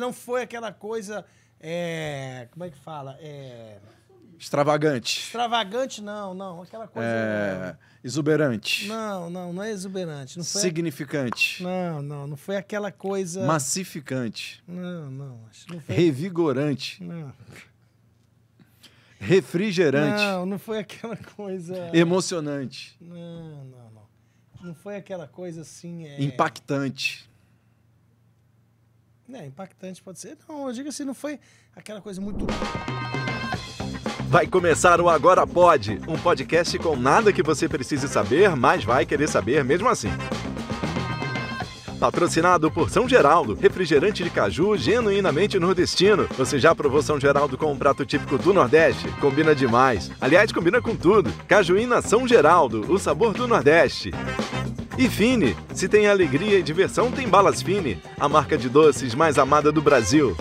não foi aquela coisa. É, como é que fala? É, Extravagante. Extravagante, não, não. Aquela coisa. É... Exuberante. Não, não, não é exuberante. Não foi... Significante. Não, não, não foi aquela coisa. Massificante. Não, não. não foi... Revigorante. Não. Refrigerante. Não, não foi aquela coisa. Emocionante. Não, não, não. Não foi aquela coisa assim. É... Impactante. É, impactante pode ser. Não, eu digo assim, não foi aquela coisa muito. Vai começar o Agora Pode, um podcast com nada que você precise saber, mas vai querer saber mesmo assim. Patrocinado por São Geraldo, refrigerante de caju genuinamente nordestino. Você já provou São Geraldo com um prato típico do Nordeste? Combina demais. Aliás, combina com tudo. Cajuína São Geraldo, o sabor do Nordeste. E Fine, se tem alegria e diversão, tem balas Fine, a marca de doces mais amada do Brasil.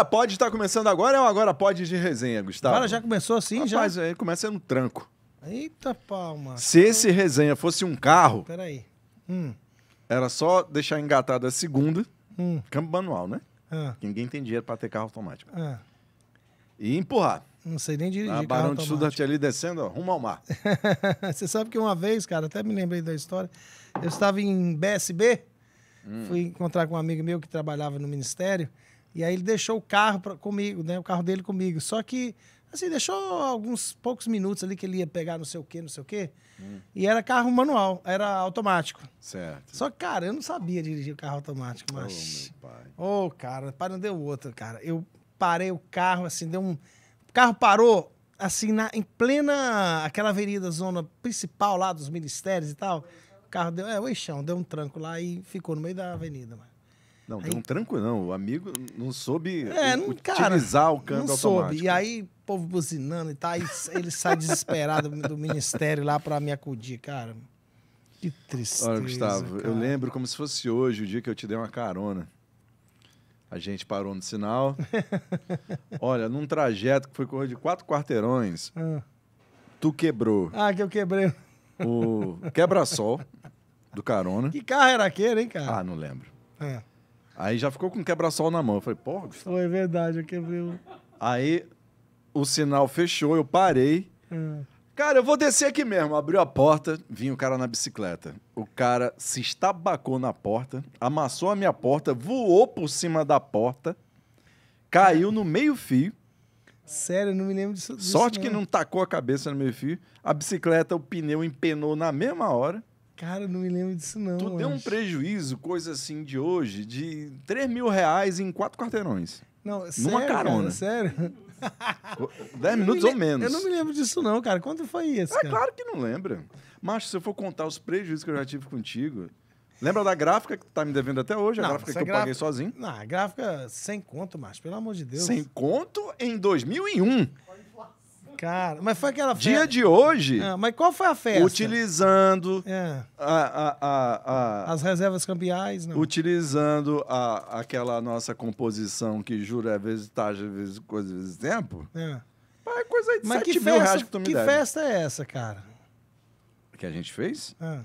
Agora Pode estar tá começando agora, é um Agora Pode de resenha, Gustavo. Agora já começou assim? Rapaz, já? aí começa no tranco. Eita palma. Se esse resenha fosse um carro... Peraí. Hum. Era só deixar engatada a segunda, hum. câmbio manual, né? Ah. ninguém tem dinheiro para ter carro automático. Ah. E empurrar. Não sei nem dirigir. A Barão de Sudarte ali descendo, rumo ao mar. Você sabe que uma vez, cara, até me lembrei da história. Eu estava em BSB, hum. fui encontrar com um amigo meu que trabalhava no Ministério. E aí ele deixou o carro pra, comigo, né? O carro dele comigo. Só que, assim, deixou alguns poucos minutos ali que ele ia pegar não sei o quê, não sei o quê. Hum. E era carro manual, era automático. Certo. Só que, cara, eu não sabia dirigir o carro automático, mas. Ô, oh, meu pai. Ô, oh, cara, pai, não deu outro, cara. Eu parei o carro, assim, deu um. O carro parou, assim, na, em plena. aquela avenida, zona principal lá dos ministérios e tal. O carro deu. É, o eixão, deu um tranco lá e ficou no meio da avenida, mano. Não, aí, um tranco não. O amigo não soube é, não, utilizar cara, o câmbio não soube. automático. E aí, povo buzinando e tal. Aí ele sai desesperado do ministério lá para me acudir, cara. Que tristeza. Olha, Gustavo, cara. eu lembro como se fosse hoje o dia que eu te dei uma carona. A gente parou no sinal. Olha, num trajeto que foi correr de quatro quarteirões, ah. tu quebrou. Ah, que eu quebrei. O quebra-sol do carona. Que carro era aquele, hein, cara? Ah, não lembro. É. Aí já ficou com um quebra-sol na mão. Eu falei, porra, Gustavo. Foi verdade, eu quebrei o. Aí o sinal fechou, eu parei. É. Cara, eu vou descer aqui mesmo. Abriu a porta, vinha o cara na bicicleta. O cara se estabacou na porta, amassou a minha porta, voou por cima da porta, caiu no meio-fio. Sério, não me lembro disso. disso Sorte que não tacou a cabeça no meio-fio. A bicicleta, o pneu empenou na mesma hora. Cara, não me lembro disso, não. Tu deu um prejuízo, coisa assim, de hoje, de 3 mil reais em quatro quarteirões. Não, numa sério, carona. Cara, sério? 10 minutos ou menos. Eu não me lembro disso, não, cara. Quanto foi isso? É cara? claro que não lembra. Macho, se eu for contar os prejuízos que eu já tive contigo. Lembra da gráfica que tá me devendo até hoje? Não, a gráfica que eu paguei sozinho? Não, a gráfica sem conto, macho. Pelo amor de Deus. Sem conto em 2001. Cara, mas foi aquela festa. Dia de hoje. Ah, mas qual foi a festa? Utilizando é. a, a, a, as reservas cambiais, não. Utilizando aquela nossa composição que jura é vezes taxa, tá, vezes coisa, vezes tempo. É. É coisa de mas 7 que mil festa, reais que tu me Que deve. festa é essa, cara? Que a gente fez? Ah.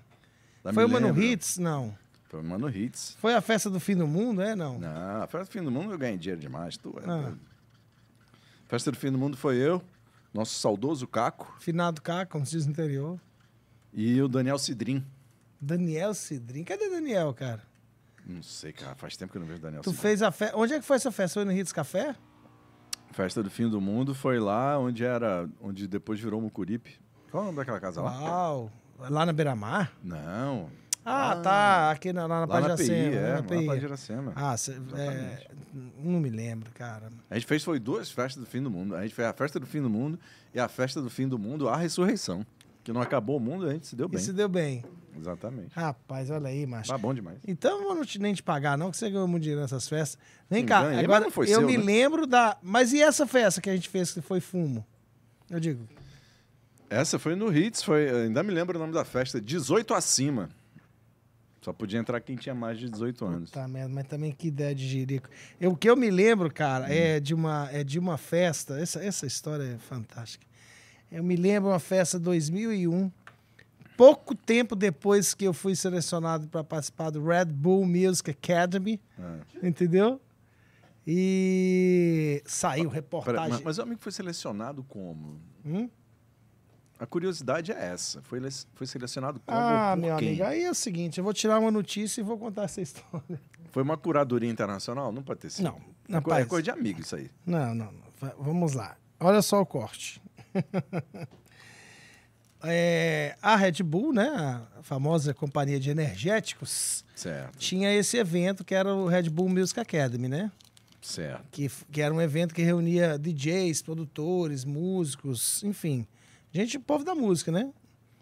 Foi uma no Hits? Não. Foi uma no Hits. Foi a festa do fim do mundo, é? Não. Não, a festa do fim do mundo eu ganhei dinheiro demais, tu é. Ah. Festa do fim do mundo foi eu, nosso saudoso Caco. Finado Caco, como se diz no interior. E o Daniel cidrin Daniel Cidrim? Cadê Daniel, cara? Não sei, cara. Faz tempo que eu não vejo Daniel Tu fez a festa. Onde é que foi essa festa? Foi no Ritz Café? Festa do Fim do Mundo foi lá onde era. onde depois virou Mucuripe. Qual é o nome daquela casa lá? Uau! Lá na Beira-Mar? Não. Ah, ah tá. Ah. Aqui na, na, na Pajiracema. é, na, PI. na Pajiracema. Ah, cê, é, não me lembro, cara. A gente fez foi duas festas do fim do mundo. A gente fez a festa do fim do mundo e a festa do fim do mundo, a ressurreição. Que não acabou o mundo, a gente se deu bem. E se deu bem. Exatamente. Rapaz, olha aí, macho. Tá bom demais. Então eu não te, nem te pagar, não, que você ganhou muito dinheiro nessas festas. Vem cá, ganhei, agora eu seu, me né? lembro da. Mas e essa festa que a gente fez que foi fumo? Eu digo. Essa foi no Hits, foi. Ainda me lembro o nome da festa, 18 acima. Só podia entrar quem tinha mais de 18 anos. Tá merda, mas também que ideia de jirico. Eu, o que eu me lembro, cara, hum. é de uma é de uma festa. Essa, essa história é fantástica. Eu me lembro uma festa 2001, pouco tempo depois que eu fui selecionado para participar do Red Bull Music Academy, é. entendeu? E saiu reportagem. Pera, mas, mas o amigo foi selecionado como? Hum? A curiosidade é essa. Foi, foi selecionado como Ah, meu quem? amigo, aí é o seguinte, eu vou tirar uma notícia e vou contar essa história. Foi uma curadoria internacional? Não pode ter sido. Não, é rapaz, é coisa de amigo isso aí. Não, não, não. Vamos lá. Olha só o corte. é, a Red Bull, né, a famosa companhia de energéticos, certo. tinha esse evento que era o Red Bull Music Academy, né? Certo. Que, que era um evento que reunia DJs, produtores, músicos, enfim gente povo da música, né?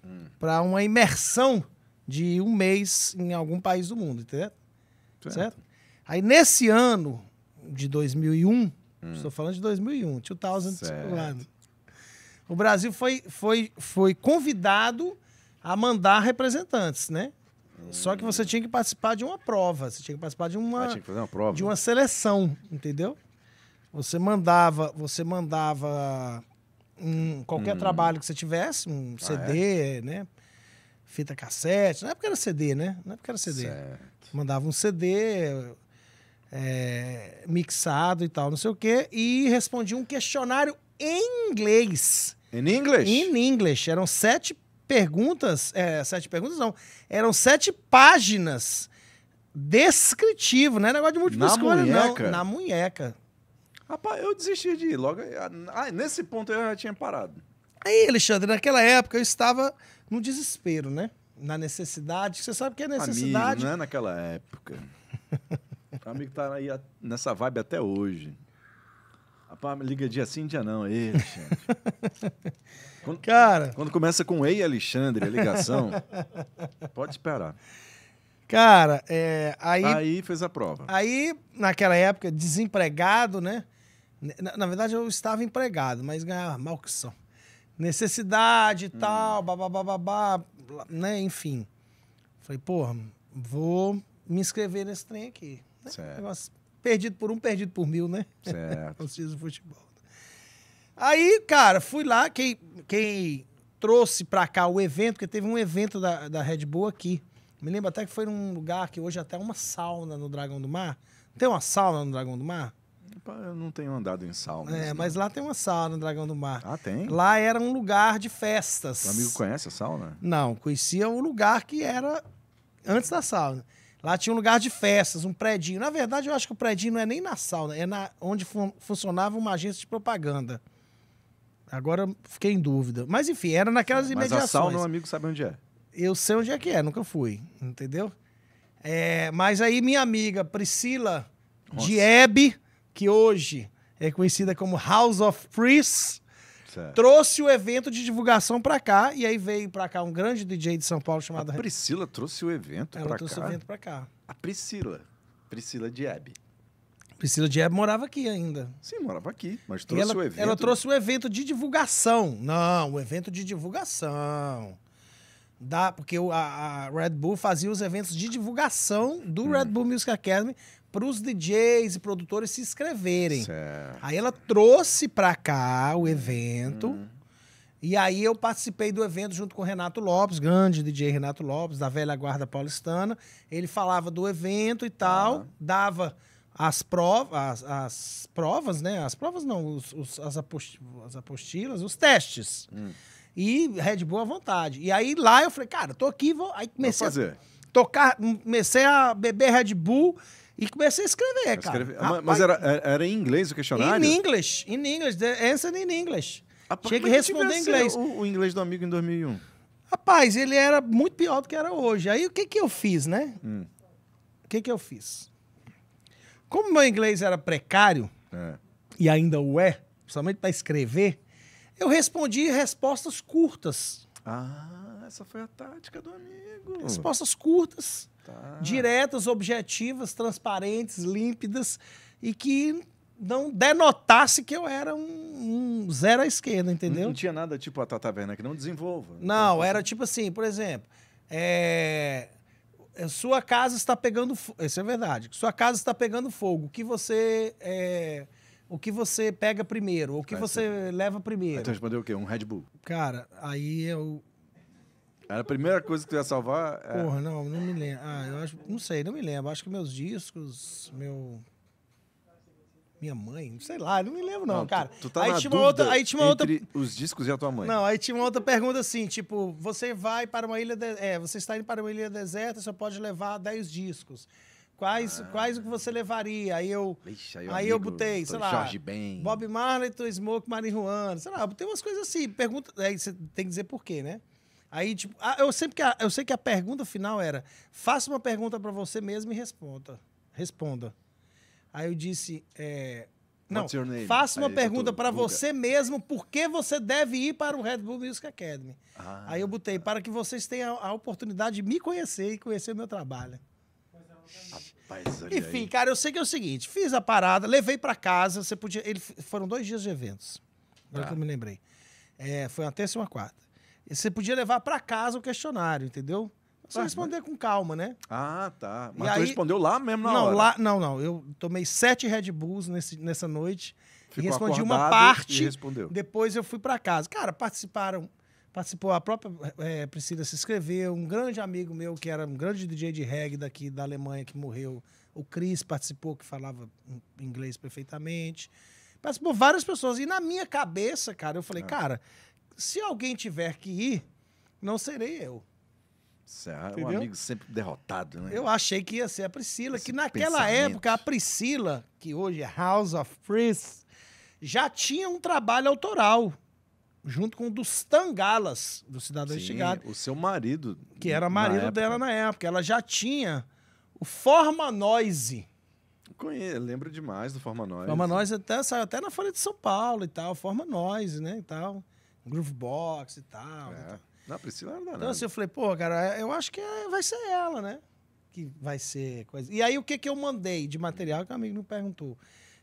Hum. Para uma imersão de um mês em algum país do mundo, entendeu? Certo. certo? Aí nesse ano de 2001, hum. estou falando de 2001, 2000, certo. o Brasil foi, foi, foi convidado a mandar representantes, né? Só que você hum. tinha que participar de uma prova, você tinha que participar de uma, ah, tinha que fazer uma prova. de uma né? seleção, entendeu? Você mandava, você mandava um, qualquer hum. trabalho que você tivesse, um ah, CD, é? né? Fita cassete. Na época era CD, né? Na época era CD. Certo. Mandava um CD é, mixado e tal, não sei o quê, e respondia um questionário em inglês. em inglês em inglês Eram sete perguntas. É, sete perguntas não. Eram sete páginas descritivo, não é negócio de múltipla Na escolha, munheca. não. Na munheca. Rapaz, eu desisti de ir logo. Ah, ah, nesse ponto eu já tinha parado. Aí, Alexandre, naquela época eu estava no desespero, né? Na necessidade. Você sabe que é necessidade. Amigo, não é naquela época. o amigo tá aí nessa vibe até hoje. Rapaz, liga dia sim, dia não. Ei, Alexandre. quando, Cara. Quando começa com Ei, Alexandre, a ligação, pode esperar. Cara, é, aí. Aí fez a prova. Aí, naquela época, desempregado, né? Na, na, verdade, eu estava empregado, mas ganhava maldição. Necessidade e hum. tal, babá, né? Enfim. Falei, porra, vou me inscrever nesse trem aqui. Né? perdido por um, perdido por mil, né? Certo. Como se futebol. Aí, cara, fui lá, quem, quem trouxe pra cá o evento, porque teve um evento da, da Red Bull aqui. Me lembro até que foi num lugar que hoje é até uma sauna no Dragão do Mar. Tem uma sauna no Dragão do Mar? Eu não tenho andado em sauna. É, mas lá tem uma sauna no Dragão do Mar. Ah, tem? Lá era um lugar de festas. o amigo conhece a sauna? Né? Não, conhecia o lugar que era antes da sauna. Né? Lá tinha um lugar de festas, um predinho. Na verdade, eu acho que o predinho não é nem na sauna, né? é na, onde fun funcionava uma agência de propaganda. Agora fiquei em dúvida. Mas enfim, era naquelas Sim, mas imediações. Mas a sauna, o amigo sabe onde é. Eu sei onde é que é, nunca fui, entendeu? É, mas aí minha amiga Priscila Nossa. Diebe que hoje é conhecida como House of Priests, trouxe o evento de divulgação para cá e aí veio para cá um grande DJ de São Paulo chamado a Priscila trouxe o evento para cá. Ela trouxe o evento para cá. A Priscila, Priscila Dieb. Priscila Dieb morava aqui ainda. Sim, morava aqui, mas trouxe ela, o evento. Ela trouxe o evento de divulgação. Não, o evento de divulgação. Da, porque a, a Red Bull fazia os eventos de divulgação do hum. Red Bull Music Academy para os DJs e produtores se inscreverem. Certo. Aí ela trouxe para cá o evento. Hum. E aí eu participei do evento junto com o Renato Lopes, grande DJ Renato Lopes, da velha guarda paulistana. Ele falava do evento e tal, uhum. dava as provas, as, provas, né? As provas não, os, os, as, as, apostilas, os testes. Hum. E Red Bull à vontade. E aí lá eu falei, cara, tô aqui, vou. Aí comecei vou a tocar, comecei a beber Red Bull e comecei a escrever, cara. Rapaz, mas era, era em inglês o questionário? em inglês em inglês the answer in English. Rapaz, ah, Tinha que responder em inglês. O, o inglês do amigo em 2001? Rapaz, ele era muito pior do que era hoje. Aí o que que eu fiz, né? Hum. O que que eu fiz? Como meu inglês era precário, é. e ainda o é, principalmente para escrever, eu respondi respostas curtas. Ah, essa foi a tática do amigo. Respostas curtas. Tá. Diretas, objetivas, transparentes, límpidas e que não denotasse que eu era um, um zero à esquerda, entendeu? Não, não, tinha nada tipo a Tata Werneck, que não desenvolva. Não, não era tipo assim, por exemplo, é, sua casa está pegando fogo. Isso é verdade. Sua casa está pegando fogo. O que você. É, o que você pega primeiro? O que Vai você ser... leva primeiro? Então tu respondeu o quê? Um Red Bull. Cara, aí eu era a primeira coisa que tu ia salvar? É... Porra, não, não me lembro. Ah, eu acho, não sei, não me lembro. Acho que meus discos, meu minha mãe, sei lá, não me lembro não, não cara. Tu, tu tá aí, tinha outra, aí tinha uma outra, os discos e a tua mãe. Não, aí tinha uma outra pergunta assim, tipo, você vai para uma ilha, de... é, você está indo para uma ilha deserta, só pode levar 10 discos. Quais, ah. quais o que você levaria? Aí eu, Ixi, aí, aí eu botei, sei lá, Jorge ben. Bob Marley, Smoke, Marihuana, sei lá, eu botei umas coisas assim, pergunta, aí você tem que dizer por quê, né? Aí, tipo, ah, eu, sempre que a, eu sei que a pergunta final era: faça uma pergunta para você mesmo e responda. Responda. Aí eu disse: é, não, faça uma aí, pergunta para você mesmo por que você deve ir para o Red Bull Music Academy. Ah, aí eu botei: para que vocês tenham a oportunidade de me conhecer e conhecer o meu trabalho. Rapaz, Enfim, aí. cara, eu sei que é o seguinte: fiz a parada, levei para casa. Você podia. Ele, foram dois dias de eventos. Agora ah. que eu me lembrei. É, foi uma terça e uma quarta. Você podia levar para casa o questionário, entendeu? Só ah, responder mas... com calma, né? Ah, tá. Mas e tu aí... respondeu lá mesmo na não, hora? Lá, não, não. Eu tomei sete Red Bulls nesse, nessa noite. Ficou e respondi uma parte. Depois eu fui para casa. Cara, participaram. Participou a própria é, Priscila se inscreveu, um grande amigo meu que era um grande DJ de reggae daqui da Alemanha que morreu, o Chris participou, que falava inglês perfeitamente. Participou várias pessoas. E na minha cabeça, cara, eu falei, é. cara, se alguém tiver que ir, não serei eu. É um amigo sempre derrotado, né? Eu achei que ia ser a Priscila, Esse que naquela época a Priscila, que hoje é House of Frizz, já tinha um trabalho autoral junto com o dos Tangalas do Cidadão Sim, Estigado, O seu marido. Que era marido na dela na época. Ela já tinha o Forma Noise. Conheço, lembro demais do Forma Noise. Forma Noise até, saiu até na Folha de São Paulo e tal, Forma Noise, né? E tal groovebox e tal. É. E então. Não, Priscila não Então, né? assim, eu falei, pô, cara, é, eu acho que é, vai ser ela, né? Que vai ser coisa. E aí, o que, que eu mandei de material que o amigo me perguntou?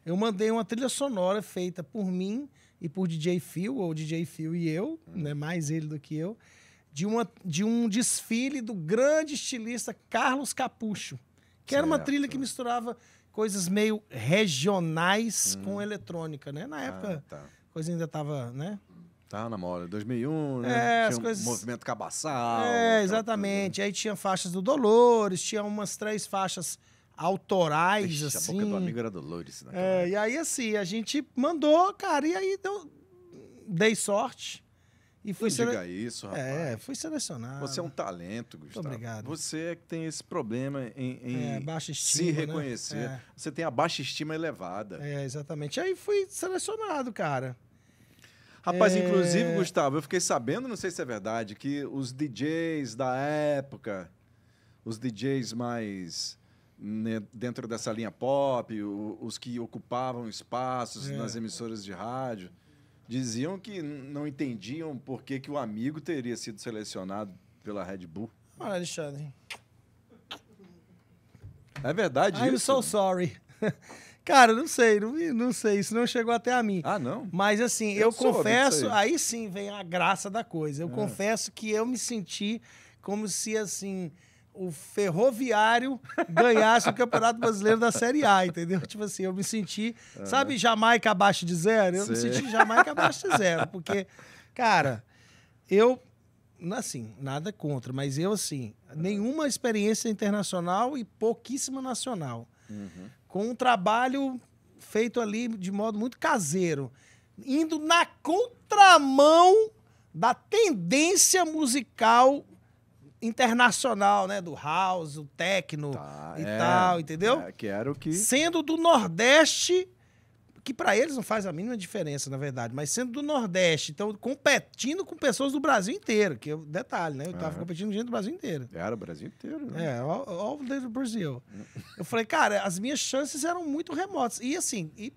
Eu mandei uma trilha sonora feita por mim e por DJ Phil, ou DJ Phil e eu, hum. né? Mais ele do que eu, de, uma, de um desfile do grande estilista Carlos Capucho, que certo. era uma trilha que misturava coisas meio regionais hum. com eletrônica, né? Na ah, época, ah, tá. a coisa ainda estava, né? Tá na moda. 2001, né? É, tinha um coisas... movimento cabaçal. É, exatamente. Aí tinha faixas do Dolores, tinha umas três faixas autorais, Ixi, assim. A boca assim. do amigo era Dolores. é, e aí, assim, a gente mandou, cara, e aí deu... dei sorte. E fui sele... diga isso, é, rapaz. É, fui selecionado. Você é um talento, Gustavo. Muito obrigado. Você é que tem esse problema em, em é, baixa estima, se né? reconhecer. Né? É. Você tem a baixa estima elevada. É, exatamente. Aí fui selecionado, cara. Rapaz, é... inclusive, Gustavo, eu fiquei sabendo, não sei se é verdade, que os DJs da época, os DJs mais né, dentro dessa linha pop, os que ocupavam espaços é. nas emissoras de rádio, diziam que não entendiam por que, que o amigo teria sido selecionado pela Red Bull. Olha, ah, Alexandre. É verdade I'm isso? I'm so sorry. Cara, não sei, não, não sei, isso não chegou até a mim. Ah, não? Mas assim, eu, eu confesso, aí. sim vem a graça da coisa. Eu é. confesso que eu me senti como se assim o Ferroviário ganhasse o Campeonato Brasileiro da Série A, entendeu? Tipo assim, eu me senti, ah. sabe, Jamaica abaixo de zero? Eu Sim. me senti Jamaica abaixo de zero, porque, cara, eu, assim, nada contra, mas eu, assim, nenhuma experiência internacional e pouquíssima nacional. Uhum com um trabalho feito ali de modo muito caseiro, indo na contramão da tendência musical internacional, né, do house, o techno tá, e é, tal, entendeu? É, que sendo do Nordeste que para eles não faz a mínima diferença, na verdade, mas sendo do Nordeste, então competindo com pessoas do Brasil inteiro, que é um detalhe, né? Eu tava uhum. competindo com gente do Brasil inteiro. Era o Brasil inteiro, né? É, all, all the Brasil. eu falei, cara, as minhas chances eram muito remotas. E assim, e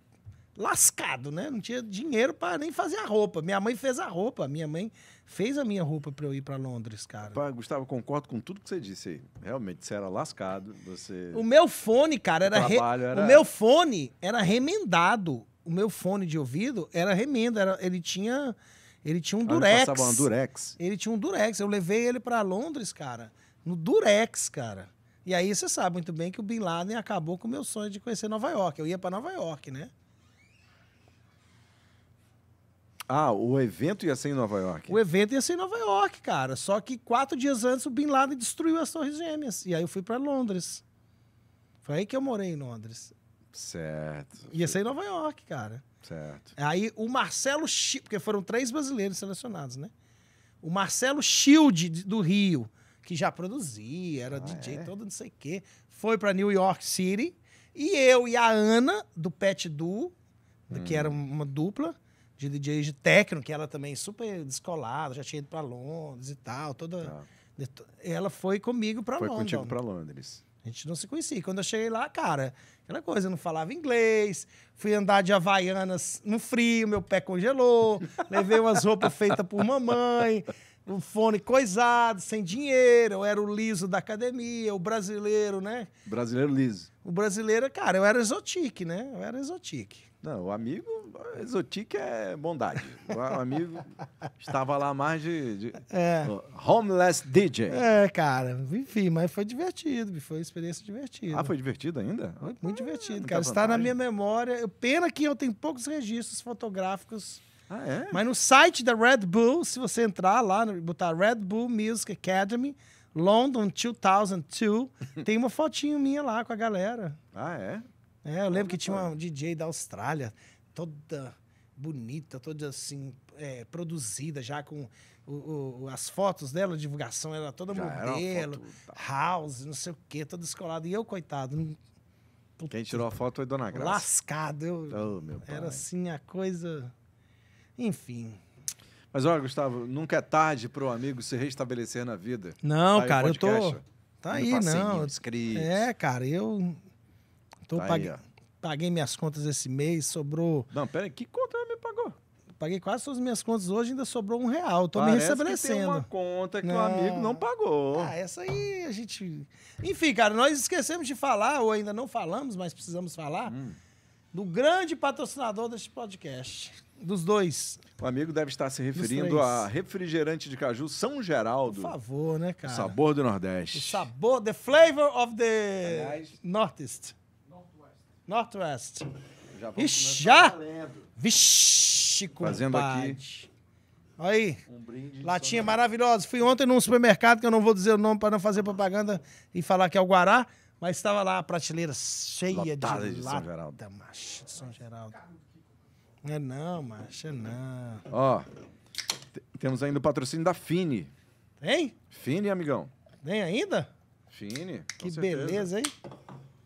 lascado, né? Não tinha dinheiro para nem fazer a roupa. Minha mãe fez a roupa, minha mãe fez a minha roupa para eu ir para Londres, cara. Gustavo, concordo com tudo que você disse aí. Realmente, você era lascado, você... O meu fone, cara, era... O, re... era... o meu fone era remendado. O meu fone de ouvido era remenda, era... ele tinha... Ele tinha um ah, durex. Ah, um durex. Ele tinha um durex. Eu levei ele para Londres, cara, no durex, cara. E aí você sabe muito bem que o Bin Laden acabou com o meu sonho de conhecer Nova York. Eu ia para Nova York, né? Ah, o evento ia ser em Nova York. O evento ia ser em Nova York, cara. Só que quatro dias antes o Bin Laden destruiu as Torres Gêmeas. E aí eu fui para Londres. Foi aí que eu morei em Londres. Certo. Ia ser em Nova York, cara. Certo. Aí o Marcelo Shield, porque foram três brasileiros selecionados, né? O Marcelo Shield do Rio, que já produzia, era ah, DJ é? todo não sei o quê, foi para New York City. E eu e a Ana, do Pet Duo, hum. que era uma dupla, de DJs de techno, que ela também é super descolada, já tinha ido para Londres e tal, toda. Tá. Ela foi comigo para Londres. Foi contigo para Londres. A gente não se conhecia. Quando eu cheguei lá, cara, aquela coisa, eu não falava inglês, fui andar de Havaianas no frio, meu pé congelou, levei umas roupas feitas por mamãe, um fone coisado, sem dinheiro, eu era o liso da academia, o brasileiro, né? Brasileiro liso. O brasileiro, cara, eu era exotique, né? Eu era exotique. Não, o amigo exotique é bondade. O amigo estava lá mais de, de é. homeless DJ. É, cara, enfim, mas foi divertido, foi uma experiência divertida. Ah, foi divertido ainda? Foi muito ah, divertido, cara. Está na minha memória. Pena que eu tenho poucos registros fotográficos. Ah, é? Mas no site da Red Bull, se você entrar lá, botar Red Bull Music Academy, London 2002, tem uma fotinho minha lá com a galera. Ah, é? É, eu lembro que tinha uma DJ da Austrália, toda bonita, toda assim, é, produzida já com o, o, as fotos dela, a divulgação era toda já modelo, foto... house, não sei o quê, toda escolada. E eu, coitado, Quem tirou a foto foi Dona Graça. Lascado. Eu... Oh, era assim a coisa. Enfim. Mas olha, Gustavo, nunca é tarde para o amigo se restabelecer na vida. Não, tá cara, eu tô. Tá aí, não. É, cara, eu Tô então, tá paguei, aí, paguei, minhas contas esse mês, sobrou. Não, pera aí, que conta ela me pagou? Paguei quase todas as minhas contas hoje, ainda sobrou um real. Tô Parece me restabelecendo. tem uma conta que o um amigo não pagou. Ah, essa aí a gente. Enfim, cara, nós esquecemos de falar, ou ainda não falamos, mas precisamos falar, hum. do grande patrocinador deste podcast. Dos dois. O amigo deve estar se referindo a refrigerante de caju São Geraldo. Por favor, né, cara? O sabor do Nordeste. O sabor, the flavor of the Aliás, Northeast. Northwest. Já vamos já? Vixe, compadre. Fazendo aqui. Olha aí. Um brinde Latinha maravilhosa. Fui ontem num supermercado, que eu não vou dizer o nome para não fazer propaganda e falar que é o Guará, mas estava lá a prateleira cheia Lotada de, de lata, São Geraldo. Macho, de São Geraldo. É não, macho, é não. Ó, temos ainda o patrocínio da Fini. Tem? Fini, amigão. Tem ainda? Fini. Que certeza. beleza, hein?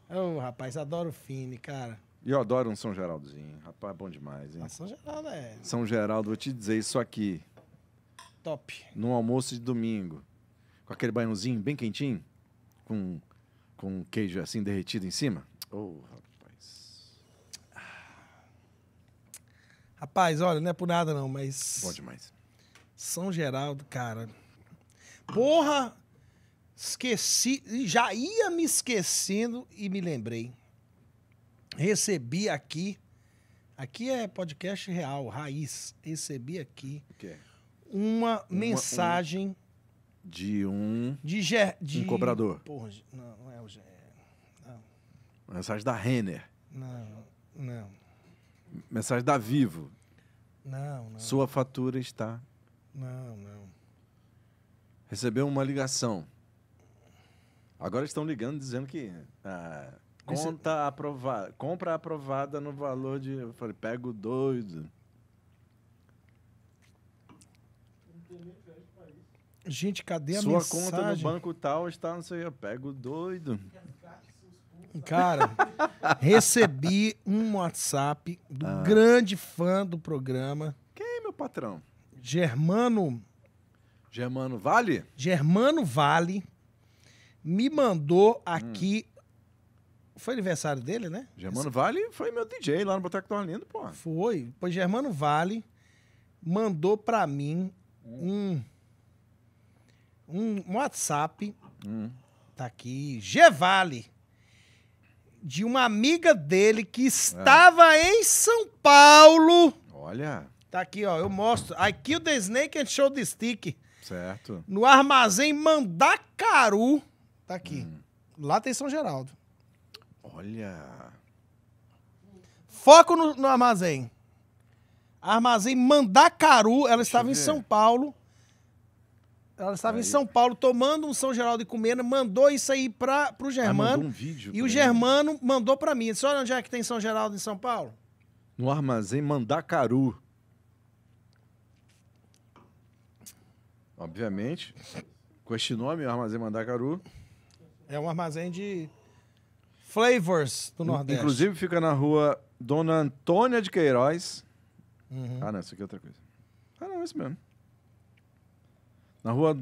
Ô, rapaz, adoro o Fini, cara. E eu adoro um São Geraldozinho. Rapaz, bom demais, hein? Ah, São Geraldo é. São Geraldo, vou te dizer isso aqui. Top. Num almoço de domingo. Com aquele banhozinho bem quentinho. Com, com queijo assim derretido em cima. Ô, oh, rapaz. Rapaz, olha, não é por nada não, mas. Bom demais. São Geraldo, cara. Porra! Esqueci, já ia me esquecendo e me lembrei. Recebi aqui, aqui é podcast real, raiz. Recebi aqui okay. uma, uma, mensagem. Um... De um. De, de... Um cobrador. Porra, não, não é o. Ge... Não. Mensagem da Renner. Não, não. Mensagem da Vivo. Não, não. Sua fatura está. Não, não. Recebeu uma ligação. Agora estão ligando dizendo que ah, é conta Esse... aprovada, compra aprovada no valor de. Eu falei, pego doido. Gente, cadê a Sua mensagem? Sua conta no banco tal está, não sei, eu pego doido. Cara, recebi um WhatsApp do ah. grande fã do programa. Quem, é meu patrão? Germano. Germano Vale? Germano Vale, me mandou hum. aqui. Hum. Foi aniversário dele, né? Germano Esse... Vale foi meu DJ lá no Boteco do Arlindo, pô. Foi. Pois Germano Vale mandou pra mim hum. um, um WhatsApp. Hum. Tá aqui. G Vale de uma amiga dele que é. estava é. em São Paulo. Olha. Tá aqui, ó, eu mostro. Aqui o The Snake and Show the Stick. Certo. No armazém Mandacaru. Tá aqui. Hum. Lá tem São Geraldo. Olha. Foco no, no armazém. Armazém Mandacaru. Ela Deixa estava em São Paulo. Ela estava aí. em São Paulo tomando um São Geraldo e comendo, mandou isso aí para o Germano. Ah, um vídeo e o ele. Germano mandou para mim. Disse, olha onde é que tem São Geraldo em São Paulo. No armazém Mandacaru. Obviamente, com este nome, o armazém Mandacaru, é um armazém de flavors do Nordeste. Inclusive fica na rua Dona Antônia de Queiroz. Uhum. Ah, não, isso aqui é outra coisa. Ah, não, é isso mesmo. Na rua,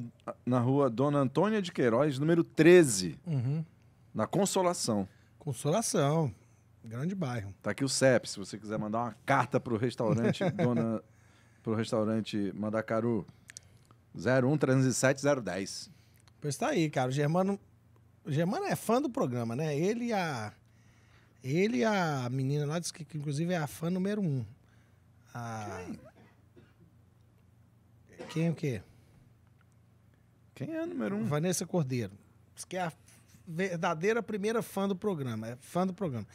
na rua Dona Antônia de Queiroz, número 13. Uhum. Na Consolação. Consolação. Grande bairro. Tá aqui o CEP, se você quiser mandar uma carta pro restaurante Dona pro restaurante Mandacaru. 01 307 Pois tá aí, cara. O Germano o Germano é fã do programa, né? Ele e a. Ele e a menina lá, diz que, que inclusive é a fã número um. A... Quem? Quem é o quê? Quem é número um? Vanessa Cordeiro. Diz que é a verdadeira primeira fã do programa. É fã do programa.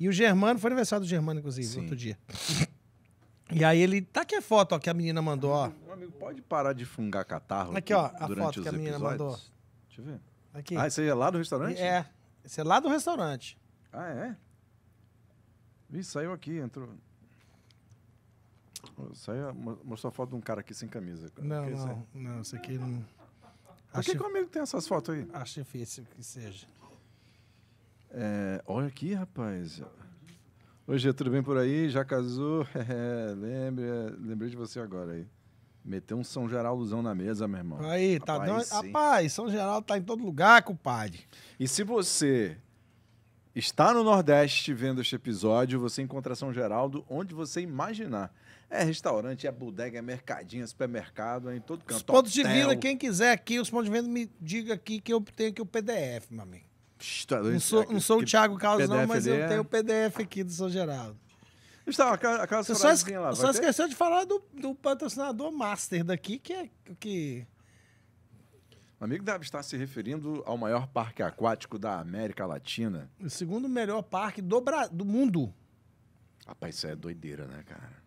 E o Germano, foi aniversário do Germano, inclusive, Sim. outro dia. E aí ele. Tá aqui a foto ó, que a menina mandou, ó. Meu amigo, pode parar de fungar catarro aqui, ó, a durante foto que a menina mandou. Deixa eu ver. Aqui. Ah, aí é lá do restaurante? É. isso é lá do restaurante. Ah, é? vi saiu aqui, entrou. Saiu, mostrou a foto de um cara aqui sem camisa. Não, não, não, isso aqui não. Por que, Acho... que o amigo tem essas fotos aí? Acho difícil que seja. É, olha aqui, rapaz. Hoje tudo bem por aí? Já casou? É, lembre, lembrei de você agora aí. Meteu um São Geraldozão na mesa, meu irmão. Aí, tá rapaz, dando. Rapaz, São Geraldo tá em todo lugar, compadre. E se você está no Nordeste vendo este episódio, você encontra São Geraldo onde você imaginar. É restaurante, é bodega, é mercadinho, é supermercado, é em todo canto. Os pontos de venda, quem quiser aqui, os pontos de venda, me diga aqui que eu tenho aqui o PDF, meu amigo. Tá não sou, é não sou o Thiago Carlos, não, mas eu é tenho o PDF aqui do São Geraldo. Está, aquela, aquela só, es... lá, só esqueceu de falar do, do patrocinador master daqui, que é que. O amigo deve estar se referindo ao maior parque aquático da América Latina. O segundo melhor parque do, Bra... do mundo. Rapaz, isso é doideira, né, cara?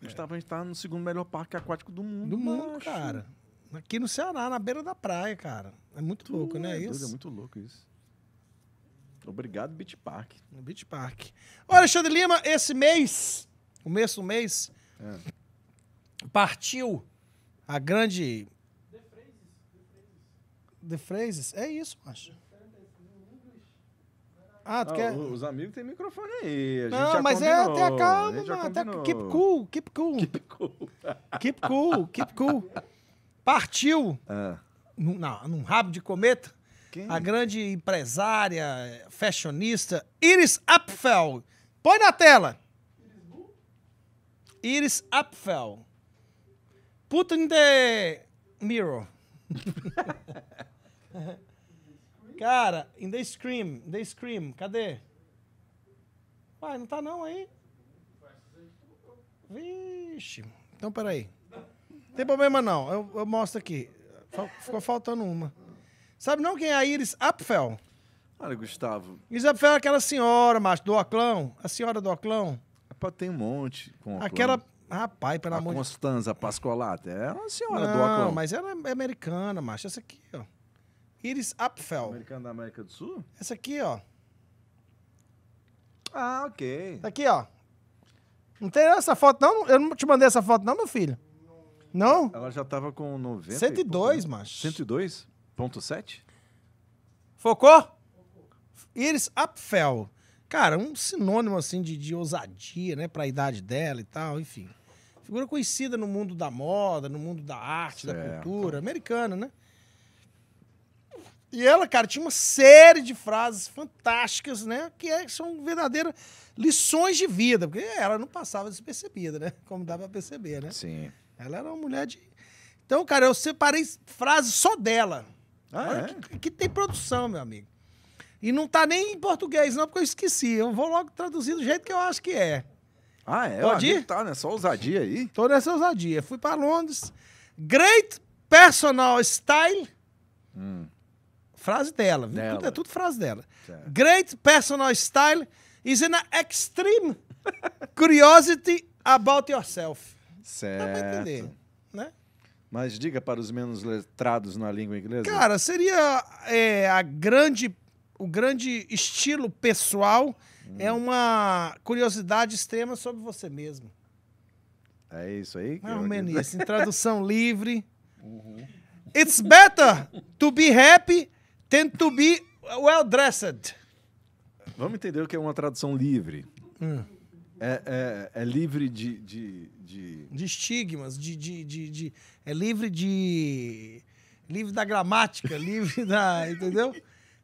É. Gustavo, a gente está no segundo melhor parque aquático do mundo. Do mundo, macho. cara. Aqui no Ceará, na beira da praia, cara. É muito tu louco, né? É isso? É muito louco isso. Obrigado, Beach Park. Beach Park. Olha, Alexandre Lima, esse mês, o mês do mês, é. partiu a grande. The Phrases. The Phrases? É isso, acho. Ah, tu ah, quer... Os amigos têm microfone aí. Não, mas é, combinou, é, até a calma, mano. Até keep cool, keep cool. Keep cool. keep cool, keep cool. Partiu. É. Num, não, num rabo de cometa. Quem? A grande empresária, fashionista, Iris Apfel. Põe na tela. Iris Apfel. Put in the mirror. Cara, in the scream, in the scream, cadê? Uai, não tá não aí? Vixe. Então, peraí. Não tem problema não, eu, eu mostro aqui. Ficou faltando uma. Sabe não quem é a Iris Apfel? Olha, Gustavo. Iris Apfel é aquela senhora, macho, do Oclão. A senhora do Oclão. Rapaz, tem um monte com Oclão. Aquela... Rapaz, pelo a amor de Deus. Constanza Pascolata. É uma senhora não, do Oclão. Não, mas ela é americana, macho. Essa aqui, ó. Iris Apfel. Americana da América do Sul? Essa aqui, ó. Ah, ok. Essa tá aqui, ó. Não tem essa foto, não? Eu não te mandei essa foto, não, meu filho? Não? Ela já tava com 90. 102, e pouco, né? macho. 102? Ponto 7? Focou? Iris Apfel. Cara, um sinônimo assim de, de ousadia, né? Pra idade dela e tal, enfim. Figura conhecida no mundo da moda, no mundo da arte, certo. da cultura, americana, né? E ela, cara, tinha uma série de frases fantásticas, né? Que é, são verdadeiras lições de vida, porque ela não passava despercebida, né? Como dá pra perceber, né? Sim. Ela era uma mulher de. Então, cara, eu separei frases só dela. Ah, é? que, que tem produção, meu amigo. E não tá nem em português, não, porque eu esqueci. Eu vou logo traduzir do jeito que eu acho que é. Ah, é? Pode ir? Tá nessa né? ousadia aí. Tô nessa ousadia. Fui para Londres. Great personal style. Hum. Frase dela, viu? Dela. Tudo, é tudo frase dela. Certo. Great personal style is an extreme curiosity about yourself. Certo. Dá pra entender. Mas diga para os menos letrados na língua inglesa. Cara, seria é, a grande, o grande estilo pessoal hum. é uma curiosidade extrema sobre você mesmo. É isso aí. Mais ou menos isso. Em tradução livre. Uhum. It's better to be happy than to be well dressed. Vamos entender o que é uma tradução livre. Hum. É, é, é, livre de de, de... de estigmas, de, de, de, de é livre de. livre da gramática, livre da. Entendeu?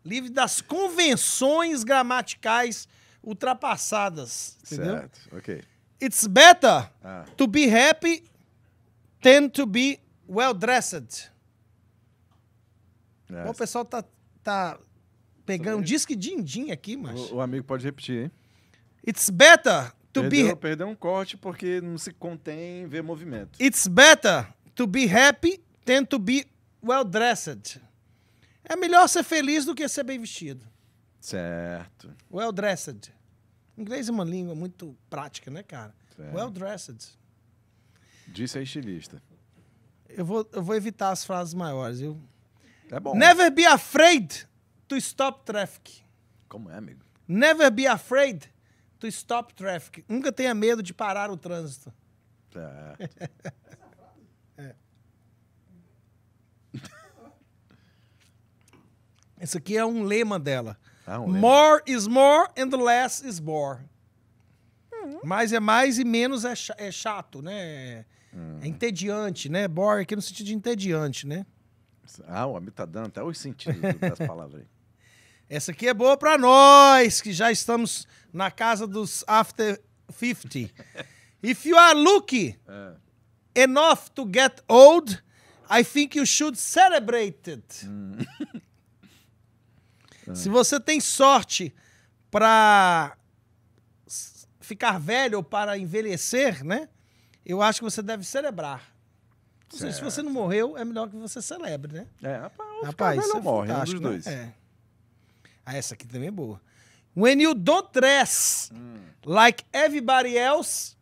Livre das convenções gramaticais ultrapassadas. Entendeu? Certo, ok. It's better ah. to be happy than to be well dressed. Yes. É, Bom, o pessoal tá, tá pegando um disque din-din aqui, mas. O, o, amigo pode repetir, hein? It's better to perdeu, be. Perdeu um corte porque não se contém ver movimento. It's better To be happy, tend to be well dressed. É melhor ser feliz do que ser bem vestido. Certo. Well dressed. Inglês é uma língua muito prática, né, cara? Certo. Well dressed. Disse a estilista. Eu vou, eu vou evitar as frases maiores, viu? É bom. Never be afraid to stop traffic. Como é, amigo? Never be afraid to stop traffic. Nunca tenha medo de parar o trânsito. Certo. Isso aqui é um lema dela. Ah, um lema. More is more and less is more. Uhum. Mais é mais e menos é, ch é chato, né? Uhum. É entediante, né? Bore aqui no sentido de entediante, né? Ah, o amigo tá dando até os sentidos das palavras aí. Essa aqui é boa para nós, que já estamos na casa dos after 50. If you are lucky uh. enough to get old, I think you should celebrate it. Hum. Se você tem sorte para ficar velho ou para envelhecer, né? Eu acho que você deve celebrar. se você não morreu, é melhor que você celebre, né? É, rapaz, rapaz isso é morre, um né, né? dois. Né? É. Ah, essa aqui também é boa. When you don't dress hum. like everybody else,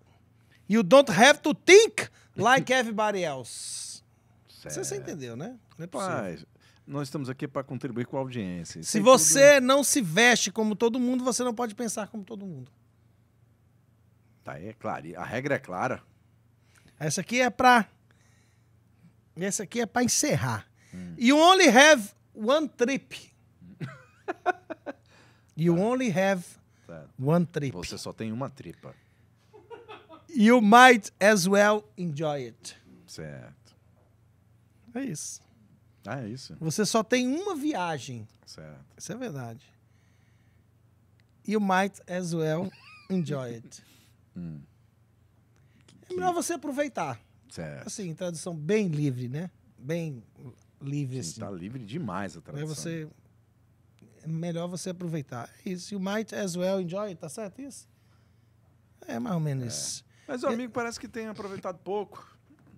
you don't have to think like everybody else. Certo. Você, você entendeu, né? Não é possível. Mas, nós estamos aqui para contribuir com a audiência. Se você tudo... não se veste como todo mundo, você não pode pensar como todo mundo. Tá aí, é claro. A regra é clara. Essa aqui é para Essa aqui é para encerrar. Hum. You only have one trip. you tá. only have tá. one trip. Você só tem uma tripa. You might as well enjoy it. Certo. É isso. Ah, é isso? Você só tem uma viagem. Certo. Isso é verdade. You might as well enjoy it. hum. É melhor você aproveitar. Certo. Assim, tradução bem livre, né? Bem livre, Sim, assim. Tá livre demais a tradução. É você... É melhor você aproveitar. É isso. You might as well enjoy it, tá certo isso? É mais ou menos é. Mas o amigo parece que tem aproveitado pouco.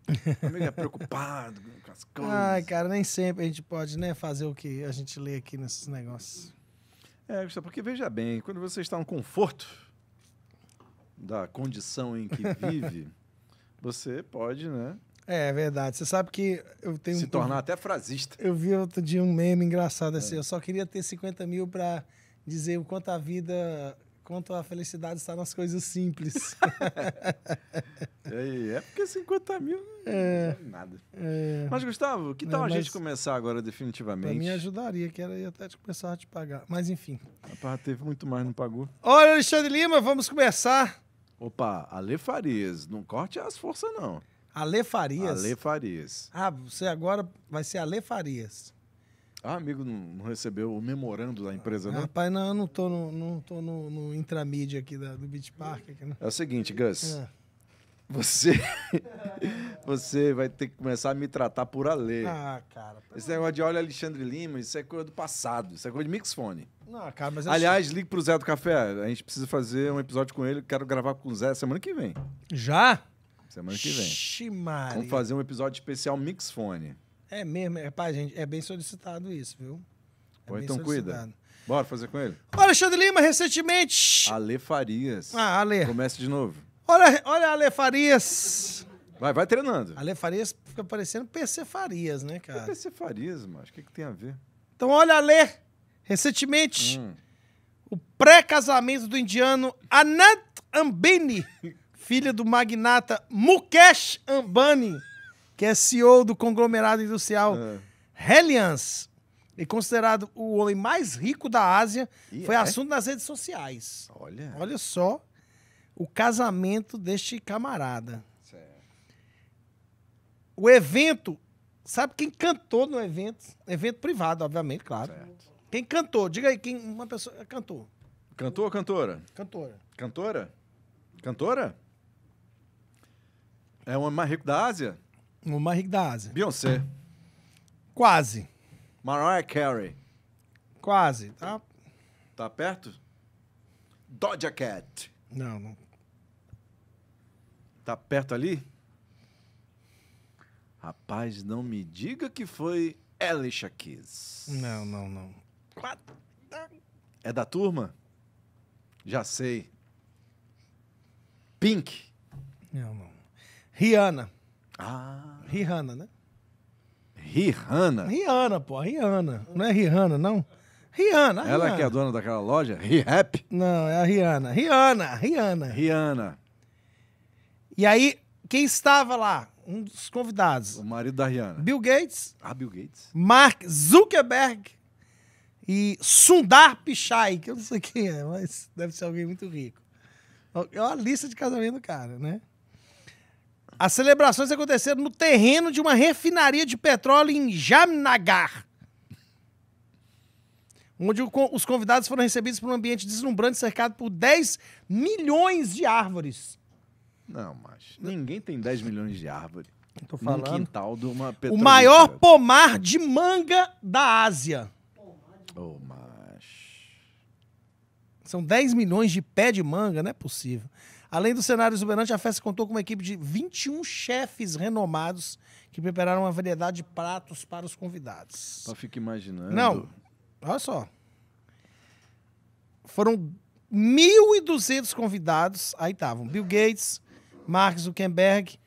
Amigo é preocupado, com as coisas. Ai, cara, nem sempre a gente pode né, fazer o que a gente lê aqui nesses negócios. É, porque veja bem, quando você está no conforto da condição em que vive, você pode, né? É, é, verdade. Você sabe que eu tenho. Se tornar até frasista. Eu vi outro dia um meme engraçado assim. É. Eu só queria ter 50 mil para dizer o quanto a vida quanto a felicidade está nas coisas simples. é, porque 50 mil não é nada. É, mas, Gustavo, que tal a gente começar agora definitivamente? me ajudaria, que era até de começar a te pagar. Mas, enfim. Rapaz, teve muito mais, não pagou. Olha, Alexandre Lima, vamos começar. Opa, Ale Farias, não corte as forças, não. Ale Farias? Ale Farias. Ah, você agora vai ser Ale Farias. Ah, amigo, não recebeu o memorando da empresa, ah, né? Rapaz, não, eu não tô no, não tô no, no intramídia aqui da, do Beach Park. Aqui, né? É o seguinte, Gus. É. Você, você vai ter que começar a me tratar por Ale. Ah, cara. Esse negócio de olha Alexandre Lima, isso é coisa do passado. Isso é coisa de mixfone. Não, cara, mas... Aliás, ligue pro Zé do Café. A gente precisa fazer um episódio com ele. Quero gravar com o Zé semana que vem. Já? Semana que vem. Ximaria. Vamos fazer um episódio especial mixfone. É mesmo, é, rapaz, gente, é bem solicitado isso, viu? É Pô, então cuida. Bora fazer com ele? Olha, Alexandre Lima, recentemente. Ale Farias. Ah, Ale. Começa de novo. Olha, olha Ale Farias. Vai, vai treinando. Ale Farias fica parecendo PC Farias, né, cara? É PC Farias, mas o que, que tem a ver? Então, olha, Ale, recentemente, hum. o pré-casamento do indiano Anant Ambani, filha do magnata Mukesh Ambani que é CEO do conglomerado industrial é. Ah. Reliance e considerado o homem mais rico da Ásia, e foi é? assunto nas redes sociais. Olha. Olha só o casamento deste camarada. Certo. O evento, sabe quem cantou no evento? Evento privado, obviamente, claro. Certo. Quem cantou? Diga aí, quem uma pessoa cantou. Cantou ou cantora? Cantora. Cantora? Cantora? É o homem mais rico da Ásia? Uma Rick da Ásia. Beyoncé. Quase. Mariah Carey. Quase. Tá, Tá perto? Doja Cat. não, não. Tá perto ali? Rapaz, não me diga que foi Alicia Keys. Não, não, não. É da turma? Já sei. Pink. Não, não. Rihanna. Ah. Rihanna, né? Rihanna? Rihanna, pô, Rihanna. Não é Rihanna, não? Rihanna, Ela Rihanna. que é dona daquela loja? Rihap? Não, é a Rihanna. Rihanna, Rihanna. Rihanna. E aí, quem estava lá? Um dos convidados. O marido da Rihanna. Bill Gates. Ah, Bill Gates. Mark Zuckerberg. E Sundar Pichai, que eu não sei quem é, mas deve ser alguém muito rico. É uma lista de casamento do cara, né? As celebrações aconteceram no terreno de uma refinaria de petróleo em Jamnagar, onde os convidados foram recebidos por um ambiente deslumbrante cercado por 10 milhões de árvores. Não, mas ninguém tem 10 milhões de árvores. Tô falando. Num quintal de uma O maior pomar de manga da Ásia. Oh, mas... São 10 milhões de pé de manga, não é possível. Além do cenário exuberante, a festa contou com uma equipe de 21 chefes renomados que prepararam uma variedade de pratos para os convidados. Só fica imaginando. Não, olha só. Foram 1.200 convidados. Aí estavam tá, Bill Gates, Mark Zuckerberg,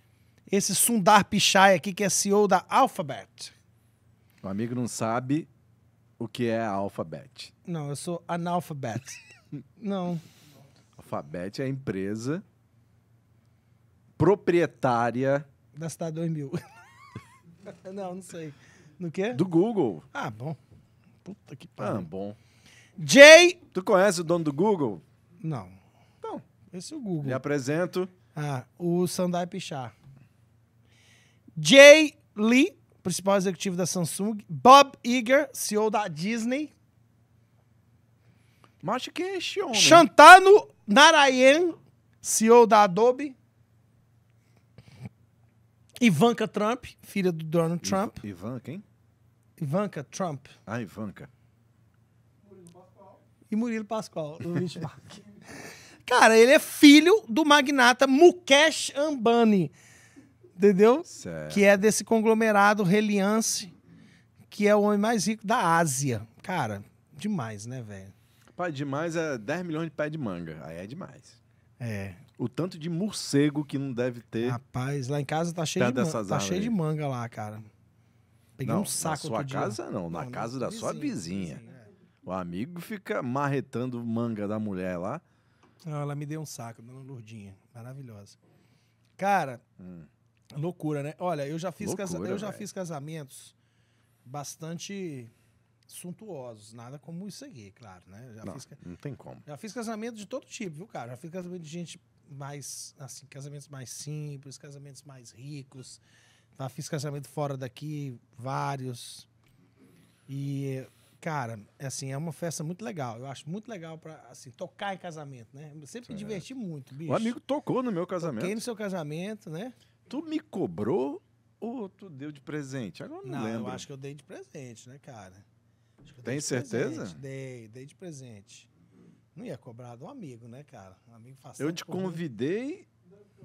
esse Sundar Pichai aqui, que é CEO da Alphabet. O amigo não sabe o que é a Alphabet. Não, eu sou analfabeto. não. Alphabet é a empresa proprietária. Da Cidade 2000. não, não sei. No quê? Do Google. Ah, bom. Puta que ah, pariu. Ah, bom. Jay. Tu conhece o dono do Google? Não. Então. Esse é o Google. Me apresento. Ah, o Sandai Pichar. Jay Lee, principal executivo da Samsung. Bob Iger, CEO da Disney. Mas acho que é esse homem. Shantanu Narayan, CEO da Adobe. Ivanka Trump, filha do Donald Trump. I Ivanka, quem? Ivanka Trump. Ah, Ivanka. E Murilo Pascoal, do Benchmark. Cara, ele é filho do magnata Mukesh Ambani. Entendeu? Certo. Que é desse conglomerado Reliance, que é o homem mais rico da Ásia. Cara, demais, né, velho? Pá demais é 10 milhões de pé de manga. Aí é demais. É. O tanto de morcego que não deve ter. Rapaz, lá em casa tá cheio, de, tá cheio de manga lá, cara. Peguei não, um saco Na sua casa não, na não, casa da sua vizinha. vizinha é. O amigo fica marretando manga da mulher lá. Não, ela me deu um saco, dona Lourdinha. Maravilhosa. Cara, hum. loucura, né? Olha, eu já fiz, loucura, eu já fiz casamentos bastante suntuosos, nada como isso aqui, claro, né? Já não, fiz, não tem como. Já fiz casamento de todo tipo, viu, cara? Já fiz casamento de gente mais, assim, casamentos mais simples, casamentos mais ricos. Já fiz casamento fora daqui, vários. E, cara, assim, é uma festa muito legal. Eu acho muito legal para assim, tocar em casamento, né? Eu sempre certo. me é. diverti muito, bicho. O amigo tocou no meu casamento. Toquei no seu casamento, né? Tu me cobrou ou tu deu de presente? Agora não, não lembro. eu acho que eu dei de presente, né, cara? Tem certeza? Dei, dei de presente. Não ia cobrar de um amigo, né, cara? Um amigo Eu te correr. convidei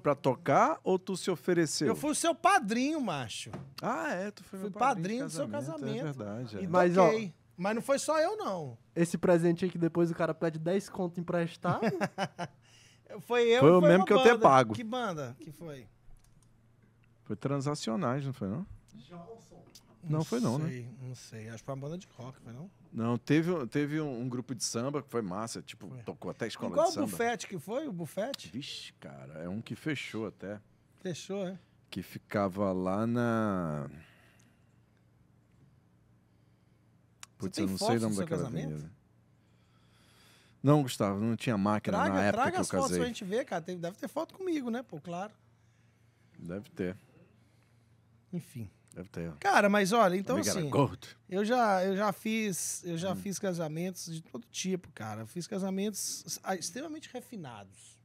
pra tocar ou tu se ofereceu? Eu fui o seu padrinho, macho. Ah, é, tu foi fui meu padrinho, padrinho do seu casamento. É verdade. É. E Mas, ó, Mas não foi só eu, não. Esse presente aí que depois o cara pede 10 conto emprestado. foi eu, foi o mesmo que banda. eu tenho pago. Que banda que foi? Foi transacionais, não foi, não? Jolson. Não, não foi não, né? sei, né? Não sei, acho que foi uma banda de rock, foi não? Não, teve, teve um, um grupo de samba que foi massa, tipo, foi. tocou até escola de samba. qual o bufete que foi, o bufete? Vixe, cara, é um que fechou até. Fechou, é? Que ficava lá na... Putz, eu não sei o nome daquela casamento? avenida. Não, Gustavo, não tinha máquina traga, na época que eu casei. Traga as fotos pra gente ver, cara. Deve ter foto comigo, né? Pô, claro. Deve ter. Enfim. Deve ter. Cara, mas olha, então assim. Eu já, eu já fiz, eu já hum. fiz casamentos de todo tipo, cara. Fiz casamentos ah, extremamente refinados.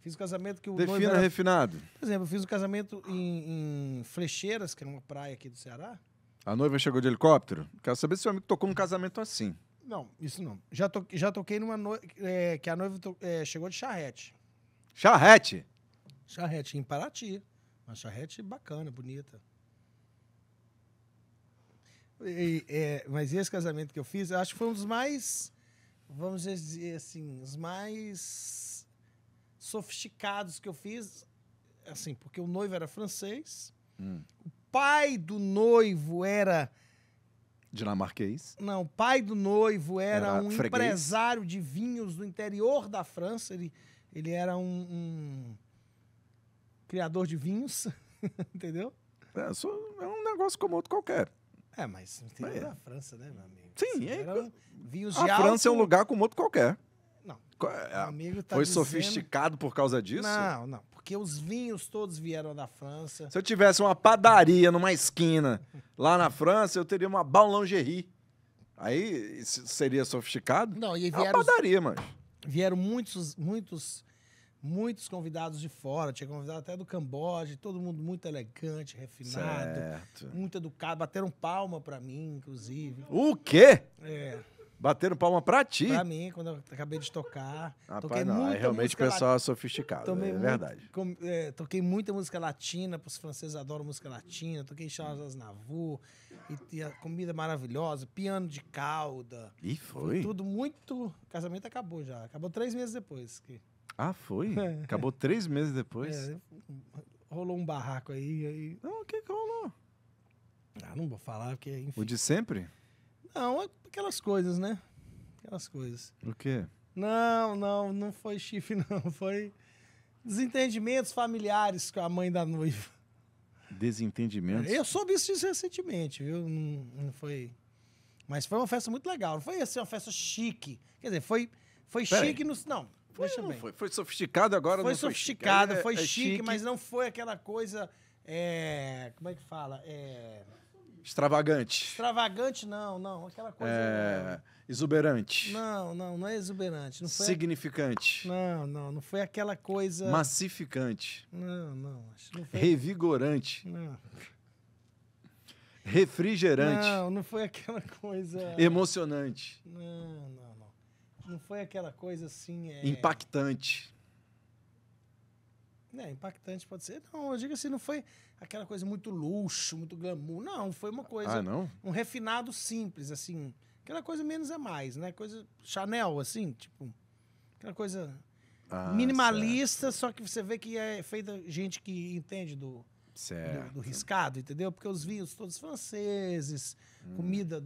Fiz um casamento que o Defina era... refinado. Por exemplo, eu fiz um casamento em, em Flecheiras, que era uma praia aqui do Ceará. A noiva chegou de helicóptero? Quero saber se o amigo tocou um casamento assim. Não, isso não. Já, to... já toquei numa noiva. É, que a noiva to... é, chegou de charrete. Charrete? Charrete em Paraty. Uma charrete bacana, bonita. E, é, mas esse casamento que eu fiz, eu acho que foi um dos mais, vamos dizer assim, os mais sofisticados que eu fiz, assim, porque o noivo era francês, hum. o pai do noivo era dinamarquês. Não, o pai do noivo era, era um freguês. empresário de vinhos do interior da França. Ele, ele era um, um criador de vinhos, entendeu? É, é um negócio como outro qualquer. É, mas tem interior é. da França, né, meu amigo? Sim, é. a França é um lugar como outro qualquer. Não. Meu é, amigo tá Foi dizendo... sofisticado por causa disso? Não, não. Porque os vinhos todos vieram da França. Se eu tivesse uma padaria numa esquina lá na França, eu teria uma Baulangerie. Aí seria sofisticado? Não, e vieram. É uma padaria, os... mas. Vieram muitos, muitos muitos convidados de fora, tinha convidado até do Camboja, todo mundo muito elegante, refinado, certo. muito educado, bateram palma para mim, inclusive. O quê? É. Bateram palma pra ti? Pra mim, quando eu acabei de tocar. Ah, toquei não, muita é realmente o pessoal é sofisticado, Tomei é muito, verdade. Com, é, toquei muita música latina, os franceses adoram música latina. Toquei Charles Aznavour, e, e a comida maravilhosa, piano de cauda. E foi? foi tudo muito... O casamento acabou já, acabou três meses depois. Que... Ah, foi? É. Acabou três meses depois? É, rolou um barraco aí. aí... Não, o que, que rolou? Ah, não vou falar, porque enfim. O de sempre? Não, é aquelas coisas, né? Aquelas coisas. O quê? Não, não, não foi chifre, não. Foi desentendimentos familiares com a mãe da noiva. Desentendimentos? Eu soube isso recentemente, viu? Não, não foi. Mas foi uma festa muito legal. Não foi assim, uma festa chique. Quer dizer, foi, foi chique aí. no. Não, foi, Deixa não bem. foi. Foi sofisticado agora, foi não sofisticado, foi chique. É, foi é chique, chique, mas não foi aquela coisa. É, como é que fala? É, Extravagante. Extravagante, não, não. Aquela coisa. É... é exuberante. Não, não, não é exuberante. Não foi Significante. A... Não, não, não foi aquela coisa. Massificante. Não, não. não foi... Revigorante. Não. Refrigerante. Não, não foi aquela coisa. Emocionante. Não, não. Não foi aquela coisa assim. É... Impactante. É, impactante pode ser. Não, eu digo assim, não foi aquela coisa muito luxo, muito glamour. Não, foi uma coisa. Ah, não? Um refinado simples, assim. Aquela coisa menos é mais, né? Coisa Chanel, assim, tipo. Aquela coisa ah, minimalista, certo. só que você vê que é feita gente que entende do, do, do, riscado, entendeu? Porque os vinhos todos franceses, hum. comida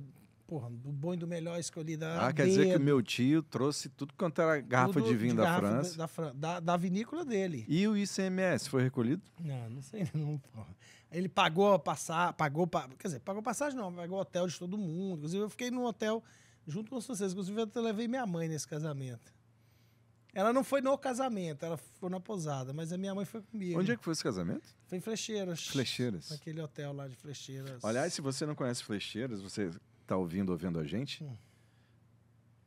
porra, do bom e do melhor escolhida. Ah, é quer dizer que o meu tio trouxe tudo quanto era garrafa tudo de vinho de da, garrafa França. Da, da, da, vinícola dele. E o ICMS foi recolhido? Não, não sei não, porra. Ele pagou a passar, pagou, quer dizer, pagou passagem não, pagou hotel de todo mundo. Inclusive eu fiquei num hotel junto com os franceses, inclusive eu levei minha mãe nesse casamento. Ela não foi no casamento, ela foi na pousada, mas a minha mãe foi comigo. Onde é que foi esse casamento? Foi em Flecheiras. Flecheiras. Naquele hotel lá de Flecheiras. Aliás, se você não conhece Flecheiras, você está ouvindo ouvindo a gente, hum.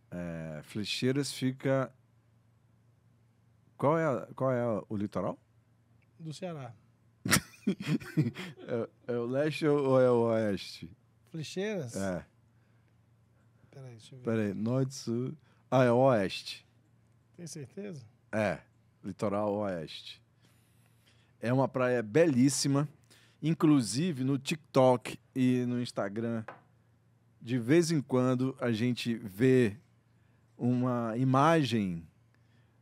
é, Flecheiras fica. Qual é, a, qual é a, o litoral? Do Ceará. é, é, o leste ou é o oeste? Flecheiras? É. Peraí, deixa eu ver. Peraí, norte, sul. Ah, é o oeste. Tem certeza? É, litoral oeste. É uma praia belíssima. Inclusive no TikTok e no Instagram de vez em quando a gente vê uma imagem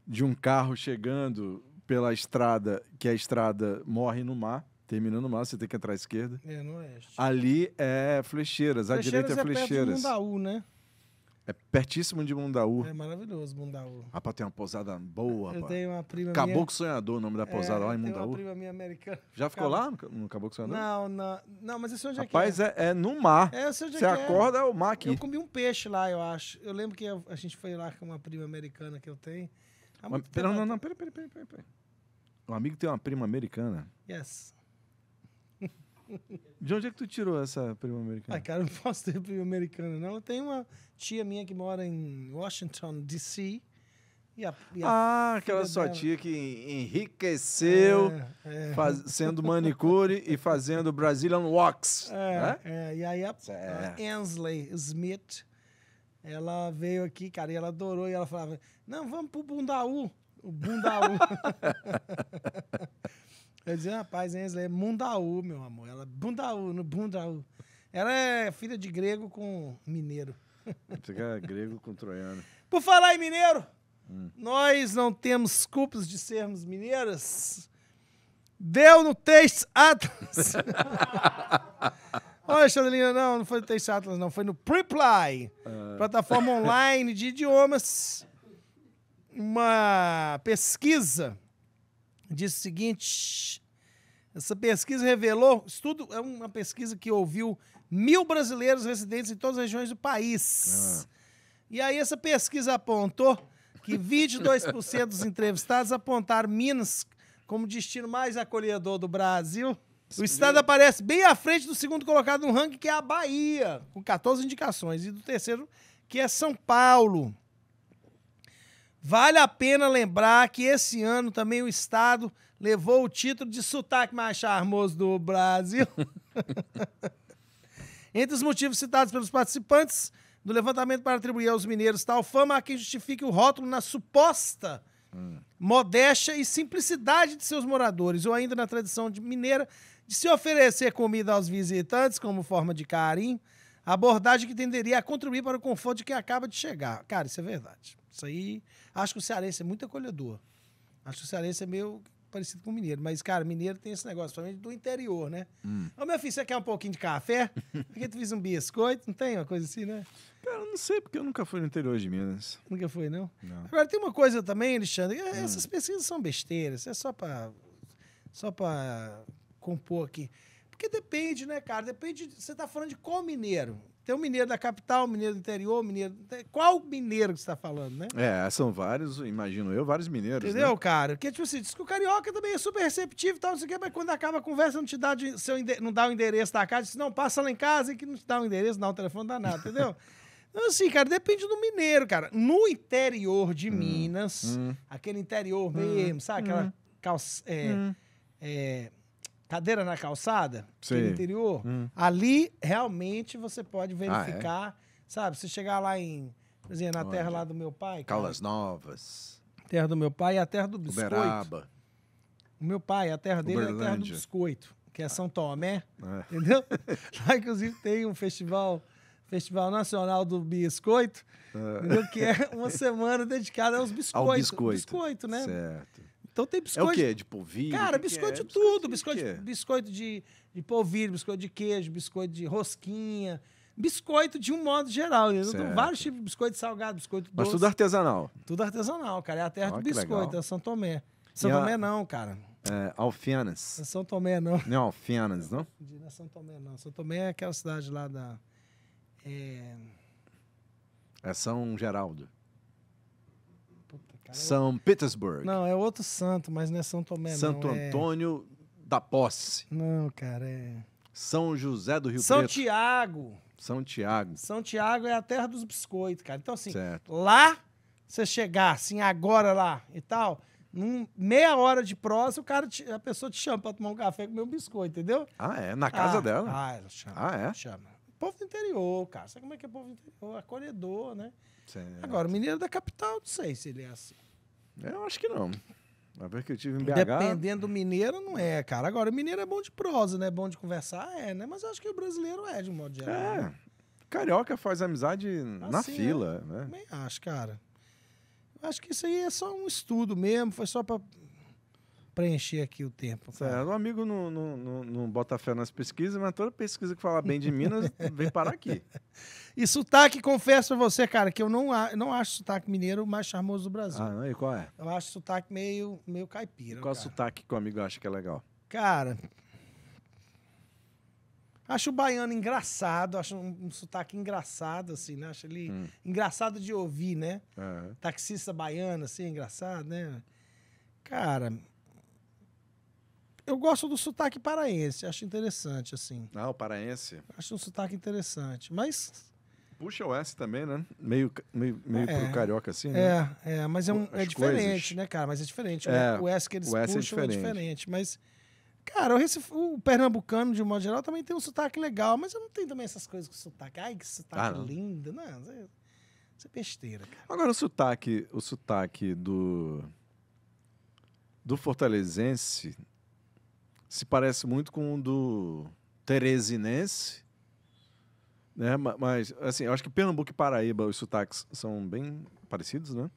de um carro chegando pela estrada, que a estrada morre no mar, terminando no mar, você tem que entrar à esquerda. É, no oeste. Ali é Flecheiras, à direita é, é Flecheiras. Perto do Mundaú, né? É pertíssimo de Mundaú. É maravilhoso, Mundaú. pra tem uma pousada boa, Eu tenho uma prima Caboclo minha... Sonhador, o nome da é, pousada é, lá em Mundaú. tenho uma prima minha americana. Já ficou lá no, Caboclo Sonhador? Não, não. Não, mas esse sei onde é rapaz, que é. Rapaz, é, é no mar. É, o sei onde é Você é que Você acorda, é o mar aqui. Eu comi um peixe lá, eu acho. Eu lembro que a gente foi lá com uma prima americana que eu tenho. Mas, pera, não, não, pera, pera, pera, pera. Um amigo tem uma prima americana. Yes. De onde é que tu tirou essa prima americana? Ah, cara, eu não posso ter prima americana, não. Eu tenho uma tia minha que mora em Washington, D.C. E a, e a ah, aquela sua dela. tia que enriqueceu é, é. Faz, sendo manicure e fazendo Brazilian Walks. É, né? É, e aí a, a Ansley Smith, ela veio aqui, cara, e ela adorou. E ela falava, não, vamos pro Bundaú. O Bundaú. Eu dizia, rapaz, Ensley, é Mundaú, meu amor. Ela, Bundaú, no Bundaú. Ela é filha de grego com mineiro. Você quer é grego com troiano. Por falar em mineiro, hum. nós não temos culpas de sermos mineiras. Deu no Taste Atlas. Olha, Xandelinha, não, não foi no Taste Atlas, não. Foi no Preply, ah. plataforma online de idiomas. Uma pesquisa disse o seguinte: essa pesquisa revelou, estudo é uma pesquisa que ouviu mil brasileiros residentes em todas as regiões do país. Ah. E aí essa pesquisa apontou que 22% dos entrevistados apontaram Minas como destino mais acolhedor do Brasil. O estado aparece bem à frente do segundo colocado no ranking, que é a Bahia, com 14 indicações, e do terceiro, que é São Paulo. Vale a pena lembrar que esse ano também o estado levou o título de sotaque mais charmoso do Brasil. Entre os motivos citados pelos participantes do levantamento para atribuir aos mineiros tal fama, há quem justifique o rótulo na suposta hum. modéstia e simplicidade de seus moradores, ou ainda na tradição de mineira de se oferecer comida aos visitantes como forma de carinho, abordagem que tenderia a contribuir para o conforto de quem acaba de chegar. Cara, isso é verdade. Isso aí, acho que o cearense é muito acolhedor. Acho que o cearense é meio parecido com mineiro. Mas, cara, mineiro tem esse negócio, principalmente do interior, né? Hum. meu filho, você quer um pouquinho de café? porque que tu fiz um biscoito? Não tem uma coisa assim, né? Cara, eu não sei, porque eu nunca fui no interior de Minas. Nunca foi, não? não. Agora, tem uma coisa também, Alexandre. É, hum. Essas pesquisas são besteiras. É só para só pra compor aqui. Porque depende, né, cara? Depende. Você tá falando de qual mineiro? Tem o mineiro da capital, o mineiro do interior, o mineiro. Qual mineiro que você está falando, né? É, são vários, imagino eu, vários mineiros. Entendeu, né? cara? Porque, tipo assim, diz que o carioca também é super receptivo e tal, não sei o quê, mas quando acaba a conversa, não te dá de, seu, não dá o endereço da casa, diz, não, passa lá em casa e que não te dá o endereço, não, o telefone não dá nada, entendeu? Então, assim, cara, depende do mineiro, cara. No interior de hum, Minas, hum, aquele interior hum, mesmo, sabe? Aquela hum. calça. É, hum. é, cadeira na calçada, é no interior, hum. ali realmente você pode verificar, ah, é? sabe? Se chegar lá em, por exemplo, na Onde? terra lá do meu pai. calas cara, Novas. Terra do meu pai é a terra do biscoito. Uberaba. O meu pai, a terra dele Uberlândia. é a terra do biscoito, que é São Tomé, ah. entendeu? lá, inclusive, tem um festival... Festival Nacional do Biscoito, ah. entendeu? que é uma semana dedicada aos biscoitos. Ao biscoito. Biscoito, né? Certo. Então tem biscoito. É o quê? De polvilho? Cara, que biscoito que é? de tudo. Biscoito, biscoito, de, biscoito de, de polvilho, biscoito de queijo, biscoito de rosquinha. Biscoito de um modo geral. Eles então, vários tipos de biscoito salgado, biscoito doce. Mas tudo artesanal. Tudo artesanal, cara. É a terra do biscoito, legal. é São Tomé. São e Tomé a... não, cara. É, Alfenas. É São Tomé, não. Não é Alfenas, não? Não é São Tomé, não. São Tomé é aquela cidade lá da... É, é São Geraldo. São Petersburg. Não, é outro santo, mas não é São Tomé, Santo não, é Antônio é... da Posse. Não, cara, é... São José do Rio São Preto. São Tiago. São Tiago. São Tiago é a terra dos biscoitos, cara. Então, assim, certo. lá, você chegar, assim, agora lá e tal, num, meia hora de prosa, o cara te, a pessoa te chama pra tomar um café e comer um biscoito, entendeu? Ah, é? Na casa ah, dela? Ah, ela chama. Ah, é? Chama. Povo do interior, cara. Sabe como é que é povo do interior? Acolhedor, né? Certo. Agora, o mineiro da capital, não sei se ele é assim. Eu acho que não. A ver que eu tive em BH... Dependendo do mineiro, não é, cara. Agora, o mineiro é bom de prosa, né? Bom de conversar, é, né? Mas eu acho que o brasileiro é, de um modo geral. É. Né? Carioca faz amizade assim, na fila, é. né? Também acho, cara. Acho que isso aí é só um estudo mesmo, foi só pra preencher aqui o tempo. Certo. É, o amigo não, não, não, não bota fé nas pesquisas, mas toda pesquisa que fala bem de Minas vem parar aqui. E sotaque, confesso a você, cara, que eu não, não acho sotaque mineiro o mais charmoso do Brasil. Ah, não e qual é? Eu acho sotaque meio, meio caipira. Qual cara. sotaque que o amigo acha que é legal? Cara. Acho o baiano engraçado, acho um, um sotaque engraçado, assim, né? Acho ele hum. engraçado de ouvir, né? Uhum. Taxista baiano, assim, engraçado, né? Cara, eu gosto do sotaque paraense, acho interessante, assim. Ah, o paraense? Acho um sotaque interessante, mas... Puxa o S também, né? Meio, meio, meio é, pro carioca, assim, né? É, é mas é, um, é diferente, coisas... né, cara? Mas é diferente. Né? É, o S que eles o S é puxam é diferente. é diferente, mas... Cara, o, Recife, o, pernambucano, de um modo geral, também tem um sotaque legal, mas eu não tenho também essas coisas com sotaque. Ai, que sotaque ah, não. lindo. Não, isso é, é besteira, cara. Agora, o sotaque, o sotaque do, do fortalezense se parece muito com o do Teresinense. Né? Mas, assim, eu acho que Pernambuco e Paraíba, os sotaques são bem parecidos, né?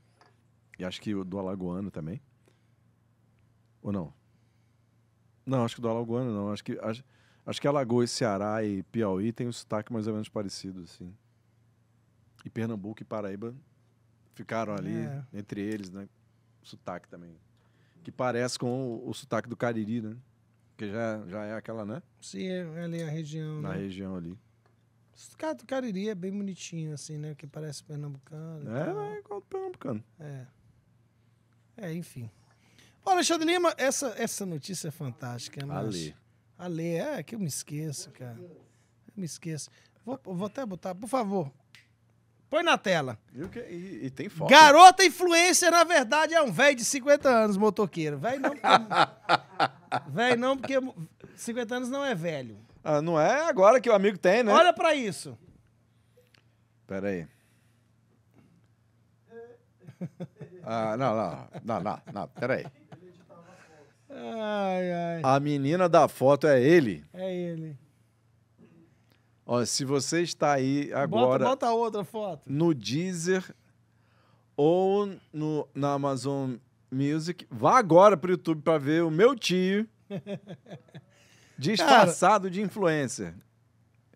E acho que o do Alagoano também. Ou não? Não, acho que do Alagoano não. Acho que, acho, acho que Alagoas, Ceará e Piauí têm um sotaque mais ou menos parecido, assim. E Pernambuco e Paraíba ficaram ali, é. entre eles, né? Sotaque também. Que parece com o, o sotaque do Cariri, né? Porque já, já é aquela, né? Sim, é ali a região. Na né? região ali. O Cariri é bem bonitinho, assim, né? Que parece pernambucano. É, é igual pernambucano. É. É, enfim. Ô, Alexandre Lima, essa, essa notícia é fantástica. Mas... Ale. Ale, é que eu me esqueço, cara. Eu me esqueço. Vou, vou até botar, por favor, Põe na tela. E, que, e, e tem foto. Garota influencer, na verdade, é um velho de 50 anos, motoqueiro. Velho não, porque... velho não, porque 50 anos não é velho. Ah, não é agora que o amigo tem, né? Olha pra isso. Pera aí. Ah, não, não, não, não, não, peraí. Ai, ai. A menina da foto é ele. É ele. Ó, se você está aí agora. Bota, bota outra foto. No Deezer ou no, na Amazon Music, vá agora para o YouTube para ver o meu tio disfarçado Cara, de influencer.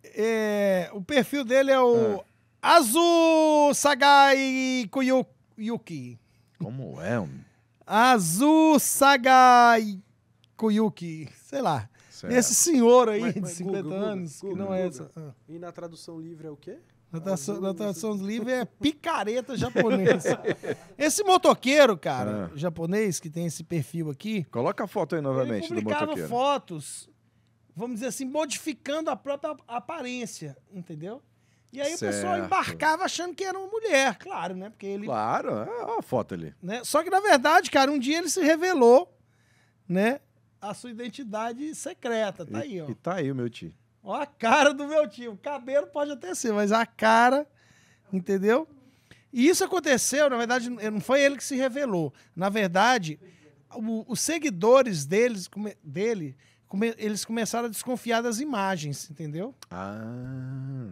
É, o perfil dele é o ah. Azul Sagai Kuyuki. Como é? Homem? Azul Sagai Kuyuki, sei lá. Certo. esse senhor aí mas, mas de 50 Google, anos, Google, que não Google. é essa. Ah. E na tradução livre é o quê? Na tradução, ah, na tradução livre é picareta japonesa. esse motoqueiro, cara, ah. japonês, que tem esse perfil aqui. Coloca a foto aí novamente ele do motoqueiro. fotos, vamos dizer assim, modificando a própria aparência, entendeu? E aí certo. o pessoal embarcava achando que era uma mulher, claro, né? Porque ele. Claro, é, olha a foto ali. Né? Só que, na verdade, cara, um dia ele se revelou, né? a sua identidade secreta. Tá aí, ó. E tá aí o meu tio. Ó a cara do meu tio. O cabelo pode até ser, mas a cara, entendeu? E isso aconteceu, na verdade, não foi ele que se revelou. Na verdade, o, os seguidores deles, come, dele, come, eles começaram a desconfiar das imagens, entendeu? Ah.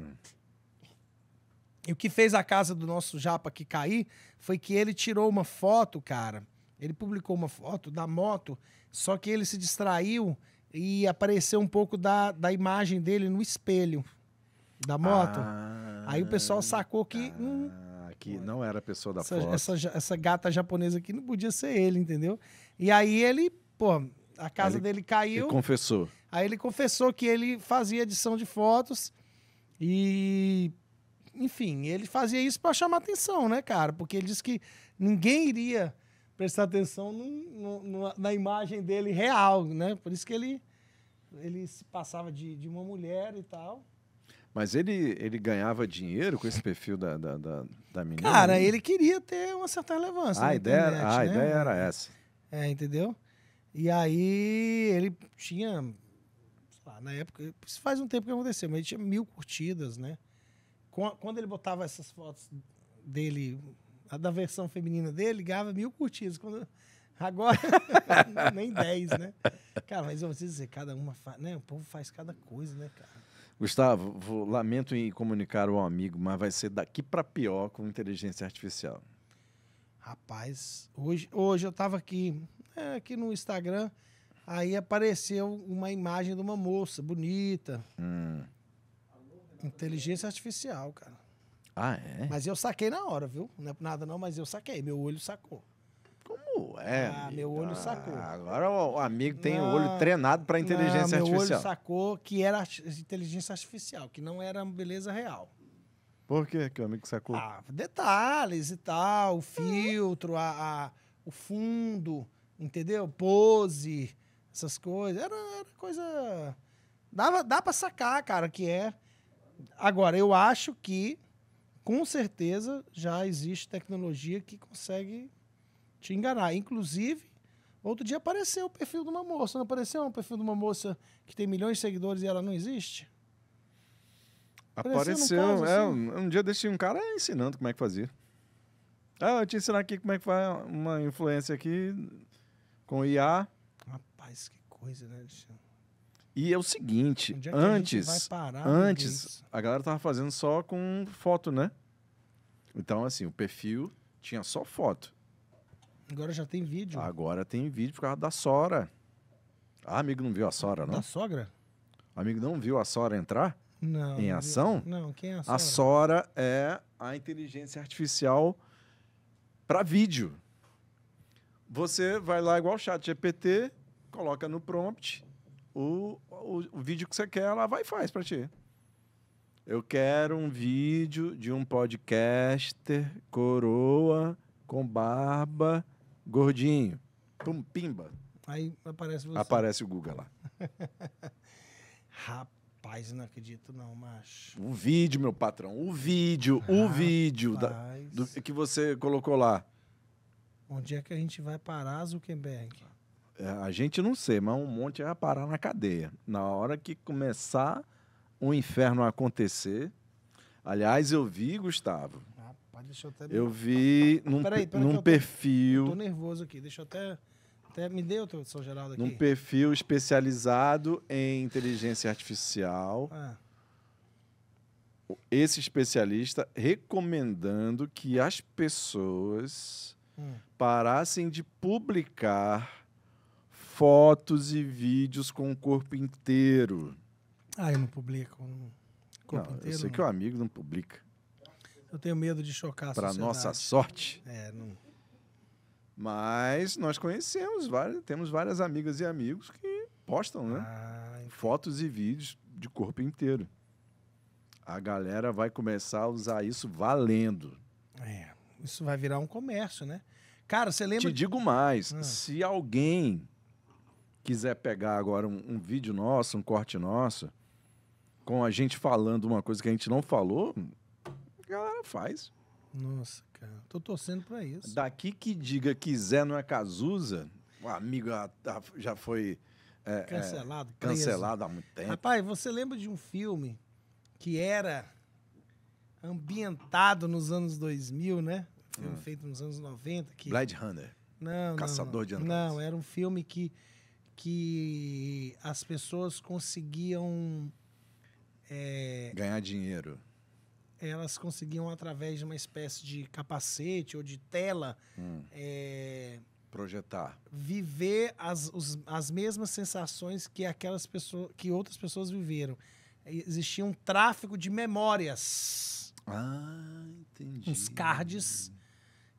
E o que fez a casa do nosso japa que cair foi que ele tirou uma foto, cara, ele publicou uma foto da moto, só que ele se distraiu e apareceu um pouco da, da imagem dele no espelho da moto. Ah, Aí o pessoal sacou que. Tá. Hum, que não era a pessoa da essa, foto. Essa, essa gata japonesa aqui não podia ser ele, entendeu? E aí ele, pô, a casa ele, dele caiu. Ele confessou. Aí ele confessou que ele fazia edição de fotos e. Enfim, ele fazia isso para chamar atenção, né, cara? Porque ele disse que ninguém iria prestar atenção no, no, na imagem dele real, né? Por isso que ele, ele se passava de, de uma mulher e tal. Mas ele, ele ganhava dinheiro com esse perfil da, da, da, da menina? Cara, né? ele queria ter uma certa relevância. A, ideia, internet, era, a né? ideia era essa. É, entendeu? E aí ele tinha, lá, na época, isso faz um tempo que aconteceu, mas ele tinha mil curtidas, né? Quando ele botava essas fotos dele a da versão feminina dele ganhava mil curtidas. Quando... Agora, nem dez, né? Cara, mas eu preciso dizer, cada uma faz, né? O povo faz cada coisa, né, cara? Gustavo, vou, lamento em comunicar ao amigo, mas vai ser daqui para pior com inteligência artificial. Rapaz, hoje, hoje eu estava aqui, é, aqui no Instagram, aí apareceu uma imagem de uma moça bonita. Hum. Inteligência artificial, cara. Ah, é? Mas eu saquei na hora, viu? Não é nada não, mas eu saquei. Meu olho sacou. Como é? Ah, meu olho ah, sacou. Agora o amigo tem o olho treinado para inteligência não, meu artificial. Meu olho sacou que era inteligência artificial, que não era beleza real. Por quê que o amigo sacou? Ah, detalhes e tal, o filtro, a, a o fundo, entendeu? Pose, essas coisas. Era, era coisa. Dava, dá para sacar, cara, que é. Agora, eu acho que com certeza já existe tecnologia que consegue te enganar. Inclusive, outro dia apareceu o perfil de uma moça, não apareceu um perfil de uma moça que tem milhões de seguidores e ela não existe? Apareceu, apareceu caso, é, assim? um, um dia deixei um cara ensinando como é que fazia. Ah, eu te ensinar aqui como é que faz uma influência aqui com IA. Rapaz, que coisa, né, Alexandre? E é o seguinte, é antes, a antes a galera tava fazendo só com foto, né? Então assim, o perfil tinha só foto. Agora já tem vídeo. Agora tem vídeo por causa da Sora. Ah, amigo não viu a Sora, não? Da sogra? Amigo não viu a Sora entrar? Não. Em ação? Não, quem é a Sora? A Sora é a inteligência artificial para vídeo. Você vai lá igual o chat GPT, coloca no prompt o, o, o vídeo que você quer, ela vai e faz para ti. Eu quero um vídeo de um podcaster coroa com barba gordinho. Pum, pimba. Aí aparece você. Aparece o Guga lá. Rapaz, não acredito não, macho. O vídeo, meu patrão. O vídeo, Rapaz. o vídeo da, do, que você colocou lá. Onde é que a gente vai parar, Zuckerberg? É, a gente não sei, mas um monte vai parar na cadeia. Na hora que começar o inferno a acontecer. Aliás, eu vi, Gustavo. Rapaz, deixa eu até. Eu vi num, peraí, peraí, num eu perfil. Tô, eu tô nervoso aqui, deixa eu até. até me deu, São Geraldo, aqui. Num perfil especializado em inteligência artificial. Ah. Esse especialista recomendando que as pessoas hum. parassem de publicar fotos e vídeos com o corpo inteiro. Ah, eu não publico. Corpo não, inteiro, eu sei não. que o amigo não publica. Eu tenho medo de chocar a Para nossa sorte. É, não... Mas nós conhecemos, várias, temos várias amigas e amigos que postam, né? Ah, fotos e vídeos de corpo inteiro. A galera vai começar a usar isso valendo. É, isso vai virar um comércio, né? Cara, você lembra. Te digo mais: ah. se alguém quiser pegar agora um, um vídeo nosso, um corte nosso, com a gente falando uma coisa que a gente não falou, a galera faz. Nossa, cara. Tô torcendo pra isso. Daqui que diga quiser não é Cazuza, o amigo já tá, foi é, é cancelado, é, cancelado há muito tempo. Rapaz, você lembra de um filme que era ambientado nos anos 2000, né? Um filme hum. feito nos anos 90. Que... Blade Runner. Não, Caçador não, não. de Não, era um filme que que as pessoas conseguiam. É, Ganhar dinheiro. Elas conseguiam, através de uma espécie de capacete ou de tela, hum. é, projetar viver as, os, as mesmas sensações que aquelas pessoas que outras pessoas viveram existia um tráfico de memórias ah entendi uns cards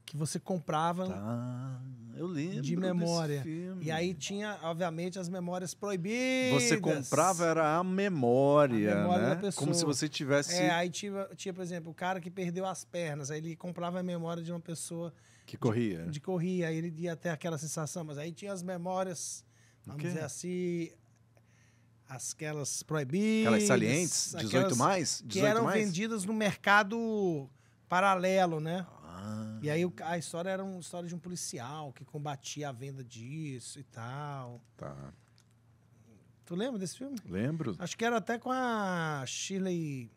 que você comprava tá. eu lembro de memória. E aí tinha, obviamente, as memórias proibidas. Você comprava era a memória, a memória né? da pessoa. Como se você tivesse É, aí tinha, tinha, por exemplo, o cara que perdeu as pernas, aí ele comprava a memória de uma pessoa que corria. De, de corria, aí ele ia até aquela sensação, mas aí tinha as memórias, vamos dizer assim, aquelas proibidas, aquelas salientes, 18 aquelas mais, 18 que eram mais? vendidas no mercado paralelo, né? Ah. E aí a história era uma história de um policial que combatia a venda disso e tal. Tá. Tu lembra desse filme? Lembro. Acho que era até com a Shirley.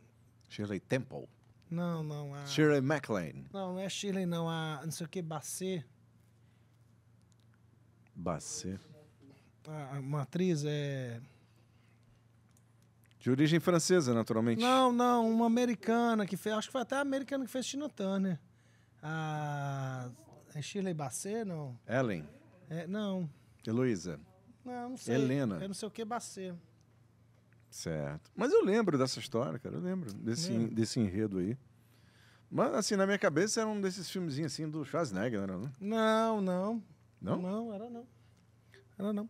Shirley Temple. Não, não. A... Shirley MacLaine. Não, não é Shirley, não. A não sei o que, Bacê. Bacê. A, uma atriz é. De origem francesa, naturalmente. Não, não, uma americana que fez. Acho que foi até a americana que fez Tina Turner. A. É Shirley Basset, não? Ellen. É, não. Heloísa. Não, não sei. Helena. Eu não sei o que é Basset. Certo. Mas eu lembro dessa história, cara. Eu lembro desse, é. desse enredo aí. Mas, assim, na minha cabeça era um desses filmezinhos assim do Schwarzenegger, não era? Não, não. Não? Não, não era não. Era não.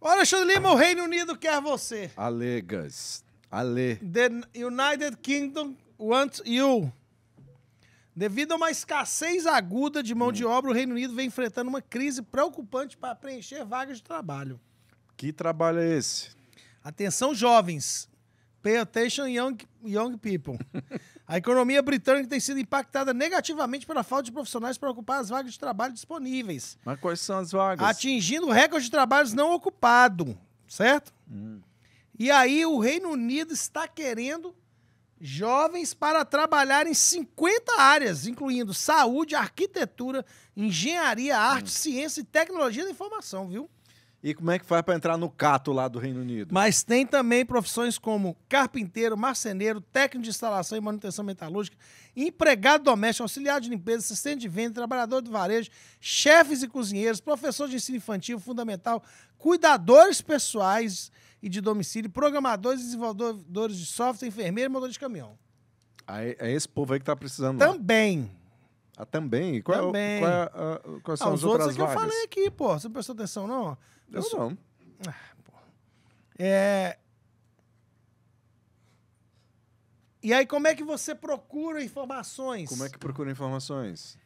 O Alexandre Lima, o Reino Unido quer você. Alegas. Ale. The United Kingdom wants you. Devido a uma escassez aguda de mão hum. de obra, o Reino Unido vem enfrentando uma crise preocupante para preencher vagas de trabalho. Que trabalho é esse? Atenção, jovens. Pay attention, young, young people. A economia britânica tem sido impactada negativamente pela falta de profissionais para ocupar as vagas de trabalho disponíveis. Mas quais são as vagas? Atingindo o recorde de trabalhos não ocupado, certo? Hum. E aí o Reino Unido está querendo jovens para trabalhar em 50 áreas, incluindo saúde, arquitetura, engenharia, arte, hum. ciência e tecnologia da informação, viu? E como é que faz para entrar no Cato lá do Reino Unido? Mas tem também profissões como carpinteiro, marceneiro, técnico de instalação e manutenção metalúrgica, empregado doméstico, auxiliar de limpeza, assistente de venda, trabalhador de varejo, chefes e cozinheiros, professor de ensino infantil fundamental, cuidadores pessoais e de domicílio, programadores, desenvolvedores de software, enfermeiro e motor de caminhão. Aí, é esse povo aí que está precisando. Também. Lá. Ah, também? Qual também. É, qual é, uh, quais são ah, os as outros é que vagas? eu falei aqui, pô. Você não prestou atenção, não? Eu, sou. não. Ah, é... E aí, como é que você procura informações? Como é que procura informações?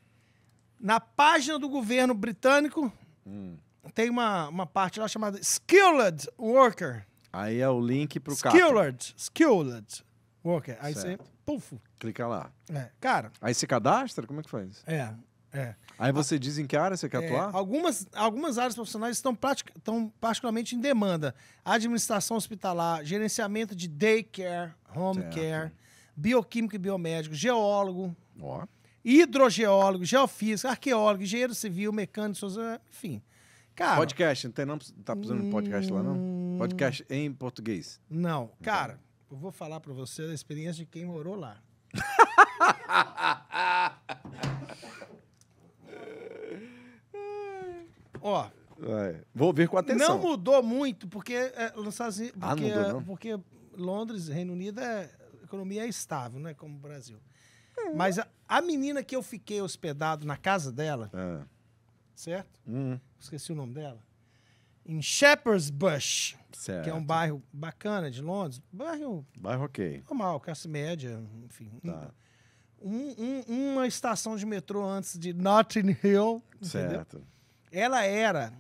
Na página do governo britânico, hum. tem uma, uma parte lá chamada Skilled Worker. Aí é o link pro cara. Skilled, Skilled Worker. Aí certo. você, puf. Clica lá. É, cara. Aí se cadastra? Como é que faz? É. É. Aí você diz em que área você quer é, atuar? Algumas, algumas áreas profissionais estão, pratica, estão particularmente em demanda. Administração hospitalar, gerenciamento de daycare, home certo. care, bioquímico e biomédico, geólogo, hidrogeólogo, geofísico, arqueólogo, engenheiro civil, mecânico, é, enfim. Cara, podcast, não tem não, tá precisando de hum. podcast lá não? Podcast em português? Não, então. cara, eu vou falar para você da experiência de quem morou lá. ó. É, vou ver com atenção. Não mudou muito, porque é, ah, porque, ah, mudou, é, porque Londres, Reino Unido, é, a economia é estável, né? Como o Brasil. Hum. Mas a, a, menina que eu fiquei hospedado na casa dela, é. certo? Hum. Esqueci o nome dela. Em Shepherd's Bush, certo. que é um bairro bacana de Londres. Bairro. Bairro ok. Normal, classe média, enfim. Tá. Um, um, uma estação de metrô antes de Notting Hill. Entendeu? Certo. Ela era.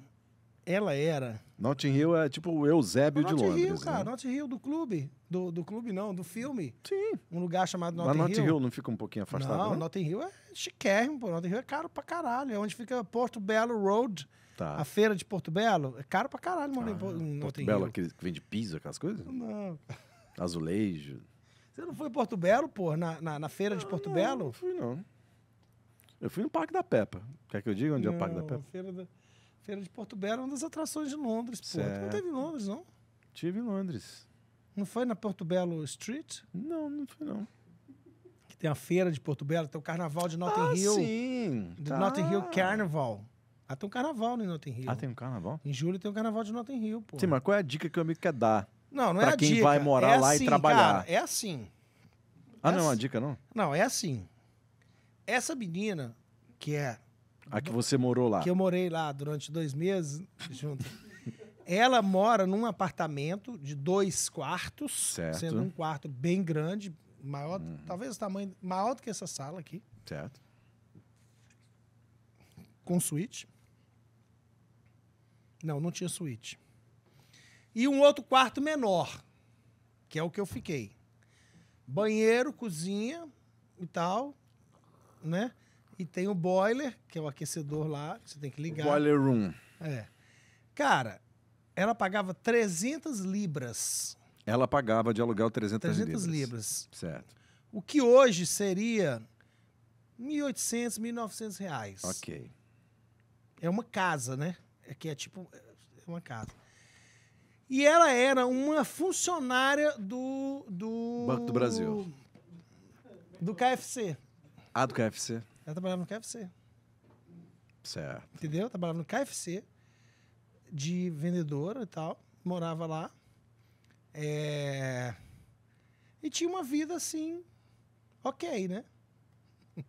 Ela era. Notting Hill é tipo o Eusébio Not de Londres. Hill, né? cara. Né? Notting Hill do clube. Do, do clube, não, do filme. Sim. Um lugar chamado Notting Hill. Mas Notting Hill não fica um pouquinho afastado, Não, né? Notting Hill é chiquérrimo, pô. Notting Hill é caro pra caralho. É onde fica Porto Belo Road. Tá. A feira de Porto Belo. É caro pra caralho, Ah, Porto Belo, aquele que vende piso, aquelas coisas? Não. Azulejo. Você não foi em Porto Belo, pô? Na, na, na feira de Porto não, Belo? Não fui, não. Eu fui no Parque da Peppa. Quer que eu diga onde não, é o Parque da Peppa? Feira, da, feira de Porto Belo é uma das atrações de Londres. Pô. não teve em Londres, não? Tive em Londres. Não foi na Porto Belo Street? Não, não foi não. Que tem a feira de Porto Belo, tem o carnaval de Notting ah, Hill. Sim. tá. Notting Hill Carnival. Ah, tem um carnaval em Notting Hill. Ah, tem um carnaval? Em julho tem um carnaval de Notting Hill, pô. Sim, mas qual é a dica que o amigo quer dar? Não, não é a dica. Pra quem vai morar é lá assim, e trabalhar. Cara, é assim. Ah, é não, assim. é uma assim. dica não? Não, é assim. Essa menina, que é. A que você morou lá. Que eu morei lá durante dois meses junto. Ela mora num apartamento de dois quartos, certo. sendo um quarto bem grande, maior, uhum. talvez o tamanho maior do que essa sala aqui. Certo. Com suíte. Não, não tinha suíte. E um outro quarto menor, que é o que eu fiquei. Banheiro, cozinha e tal né? E tem o boiler, que é o aquecedor lá, que você tem que ligar. boiler room. É. Cara, ela pagava 300 libras. Ela pagava de aluguel 300, 300 libras. 300 libras. Certo. O que hoje seria 1.800, 1.900 reais. Ok. É uma casa, né? É que é tipo é uma casa. E ela era uma funcionária do. do Banco do Brasil. Do KFC. Ah, do KFC? Ela trabalhava no KFC. Certo. Entendeu? Trabalhava no KFC de vendedora e tal. Morava lá. É... E tinha uma vida assim, ok, né?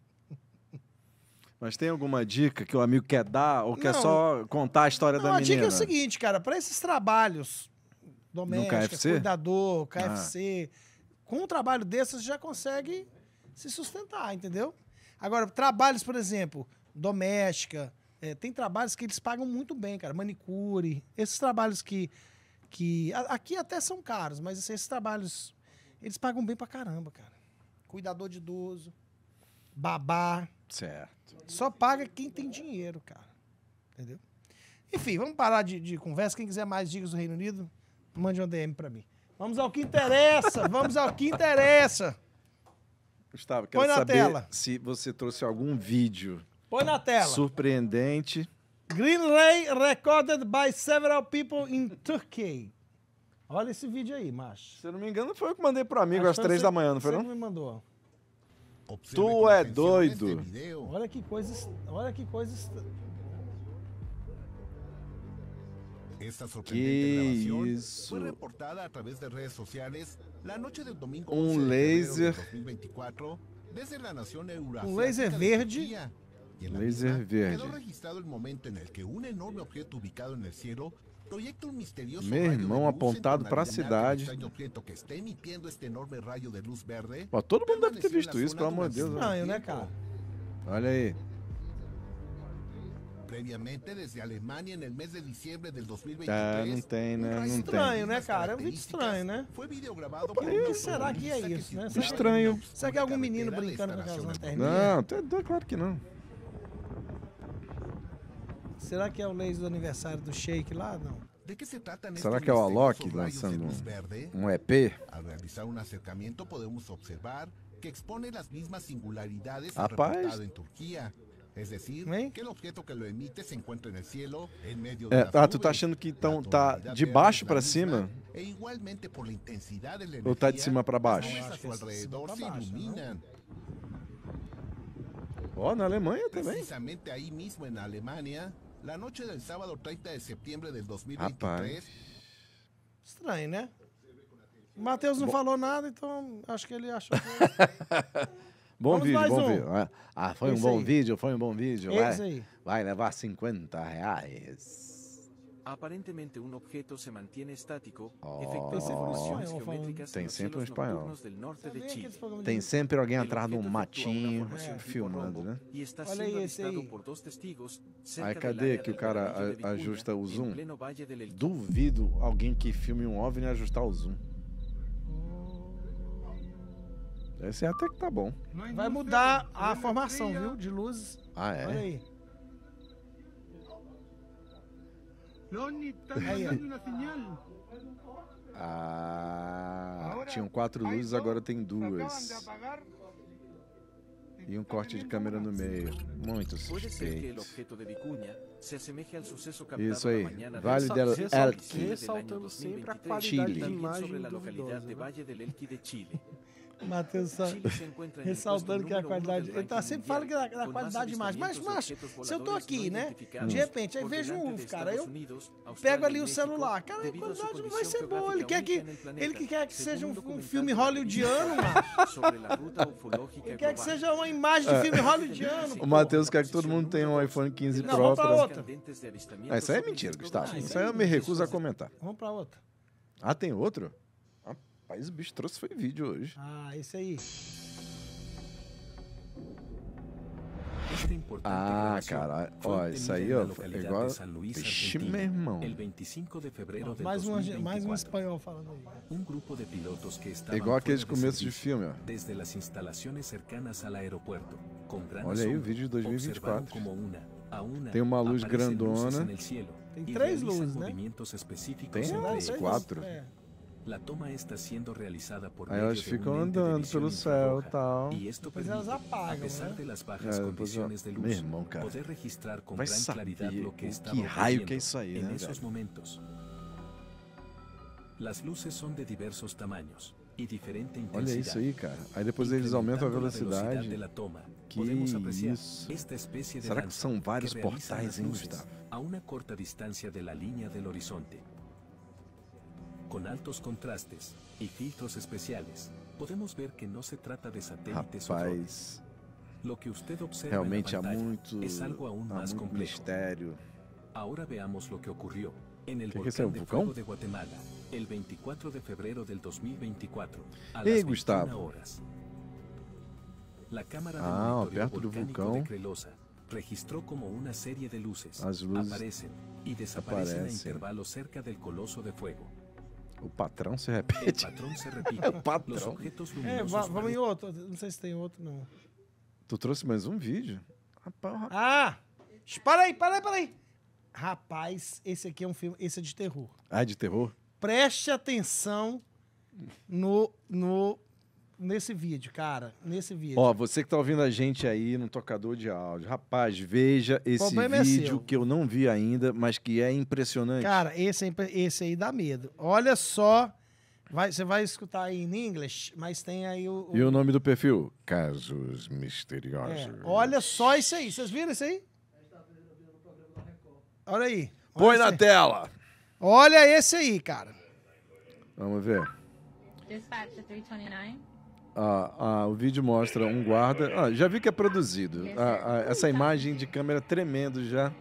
Mas tem alguma dica que o amigo quer dar ou não, quer só contar a história não, da a menina? A dica é o seguinte, cara, para esses trabalhos domésticos, cuidador, KFC, ah. com um trabalho desses já consegue se sustentar, entendeu? Agora, trabalhos, por exemplo, doméstica, é, tem trabalhos que eles pagam muito bem, cara. Manicure, esses trabalhos que. que a, aqui até são caros, mas assim, esses trabalhos eles pagam bem pra caramba, cara. Cuidador de idoso, babá. Certo. Só paga quem tem dinheiro, cara. Entendeu? Enfim, vamos parar de, de conversa. Quem quiser mais dicas do Reino Unido, mande um DM pra mim. Vamos ao que interessa! Vamos ao que interessa! Gustavo, quero Põe na saber tela. se você trouxe algum vídeo Põe na tela. surpreendente. Green Ray recorded by several people in Turkey. Olha esse vídeo aí, macho. Se eu não me engano, foi eu que mandei pro amigo Acho às três da manhã, não foi não? me mandou. Tu é, é doido. Olha que coisa, olha que coisa Esta isso? fue reportada a través de redes sociales la noche del domingo um laser. de 2024 desde la nación Eurasia. Um laser verde. En laser verde. Quedó registrado el momento en el que un enorme objeto ubicado en el cielo proyecta un misterioso Meu irmão apontado para a cidade. todo mundo deve ter visto isso, pelo amor de Deus. Não, né, cara? Olha aí previamente desde Alemanha en mês de dezembro de 2023. Tá, não tem, né? Não estranho, tem. né, cara? É um vídeo estranho, né? Foi que será que é isso, né? Estranho. Será que é algum menino brincando com aquelas lanterninhas? Não, é claro que não. Será que é o laser do aniversário do sheik lá? Não. Será que é o Alok lançando um, um EP? Ao realizar um acercamento podemos observar que expõe as mesmas singularidades Rapaz, em Turquia Es decir, ¿Eh? que el objeto que lo emite se encontra en el cielo, en medio de eh, ah, tu tá achando que então tá de baixo para cima? Ou tá de cima para baixo? Ó, oh, na Alemanha também. Precisamente aí mesmo na Alemanha, sábado 30 de setembro de 2023. Estranho, né? Matheus não Bom... falou nada, então acho que ele achou que... Bom Vamos vídeo, bom um. vídeo. Né? Ah, foi Esse um bom aí. vídeo, foi um bom vídeo. Esse vai, aí. vai levar 50 reais. Aparentemente um objeto se mantém estático, oh, evoluções geométricas tem sempre um espanhol. Tem sempre alguém atrás de um matinho é. filmando, né? E está Olha sendo por dois testigos Aí cadê que o cara a, ajusta o zoom? Duvido alguém que filme um OVNI ajustar o zoom. Esse é até que tá bom. Vai mudar a formação, viu? De luzes. Ah, é? Olha aí. Tá ah, tinham quatro luzes, agora tem duas. E um corte de câmera no meio. Muito suspeito. Isso aí. Vale del Elqui. Chile. Chile. Matheus só ressaltando que a qualidade. Ele tá sempre fala que da, da qualidade de imagem. Mas, mas, se eu tô aqui, né? De repente, aí vejo um cara. Eu pego ali o celular. Cara, a qualidade não vai ser boa. Ele quer que, ele que quer que seja um, um filme hollywoodiano, mano. Ele quer que seja uma imagem de é. filme hollywoodiano. O Matheus quer que todo mundo tenha um iPhone 15 Pro. Não, pra outra. Ah, isso aí é mentira, Gustavo. Isso aí eu me recuso a comentar. Vamos pra outra. Ah, tem outro? Rapaz, o bicho trouxe foi vídeo hoje. Ah, é ah isso aí. ah, cara, ó, isso aí, ó, é igual. Vixe, meu irmão. mais, um, mais um espanhol falando aí. Um grupo de pilotos que igual aquele de começo de filme, ó. Desde cercanas com Olha aí o vídeo de 2024. Como una, a una, Tem uma luz grandona. Cielo, Tem três luzes, né? Tem três né? quatro. É. La toma está sendo realizada por Aí elas ficam andando pelo céu e tal. E esto depois permite, elas apagam, apesar né? ¿eh? de las bajas condições condiciones de luz, irmão, cara, poder registrar com vai gran claridad lo que está que raio que é isso aí, em né, esos momentos. as luzes são de diversos tamanhos e diferente intensidade. Olha isso aí, cara. Aí depois eles aumentam a velocidade. velocidade da toma, que isso. Esta especie de Será que são vários que portais, hein, Gustavo? A uma corta distância da linha do horizonte. Con altos contrastes y filtros especiales, podemos ver que no se trata de satélites Lo que usted observa realmente es algo aún más complejo. Ahora veamos lo que ocurrió en el volcán de fuego de Guatemala, el 24 de febrero del 2024, a eh, las 21 horas. La cámara de ah, monitoreo volcánico de registró como una serie de luces aparecen y desaparecen a intervalos cerca del coloso de fuego. O patrão se repete. O patrão se repete. É o patrão. É, vamos em outro. Não sei se tem outro, não. Tu trouxe mais um vídeo? Rapaz, rapaz. Ah! Para aí, para aí, para aí. Rapaz, esse aqui é um filme. Esse é de terror. Ah, é de terror? Preste atenção no, no nesse vídeo, cara. Nesse vídeo. Ó, você que tá ouvindo a gente aí no tocador de áudio. Rapaz, veja esse é vídeo é que eu não vi ainda, mas que é impressionante. Cara, esse, é esse aí dá medo. Olha só. Vai, você vai escutar aí em inglês, mas tem aí o, o, E o nome do perfil? Casos Misteriosos. É, olha só isso aí. Vocês viram isso aí? Olha aí. Olha Põe na aí. tela. Olha esse aí, cara. Vamos ver. Dispatch 329. Ah, ah, o vídeo mostra um guarda. Ah, já vi que é produzido. Ah, ah, essa imagem de câmera tremendo já.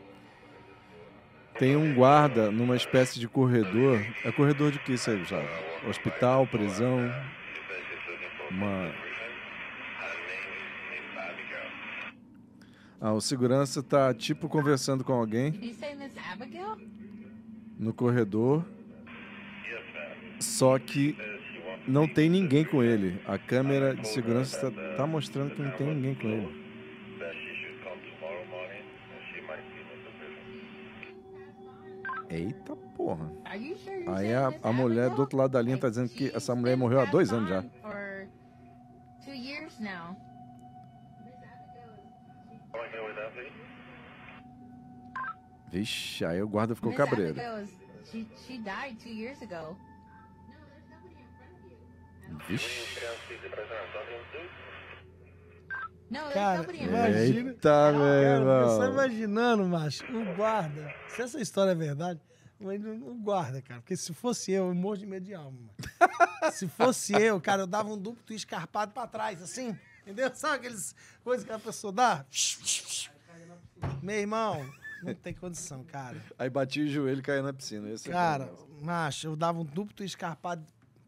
Tem um guarda numa espécie de corredor. É corredor de que isso aí, já? Hospital, prisão. Uma. Ah, o segurança tá tipo conversando com alguém. No corredor. Só que não tem ninguém com ele. A câmera de segurança está tá mostrando que não tem ninguém com ele. Eita porra. Aí a, a mulher do outro lado da linha está dizendo que essa mulher morreu há dois anos já. Vixe, aí o guarda ficou cabreiro. She, she died two years ago. Vixe. Não, Cara, imagina. Eita, cara, meu só imaginando, macho, o guarda. Se essa história é verdade, o guarda, cara. Porque se fosse eu, eu morro de medo de alma. se fosse eu, cara, eu dava um duplo twist escarpado pra trás, assim. Entendeu? Sabe aqueles coisas que a pessoa dá? Meu irmão, não tem condição, cara. Aí batia o joelho e caía na piscina. Esse é cara, é macho, eu dava um duplo twist escarpado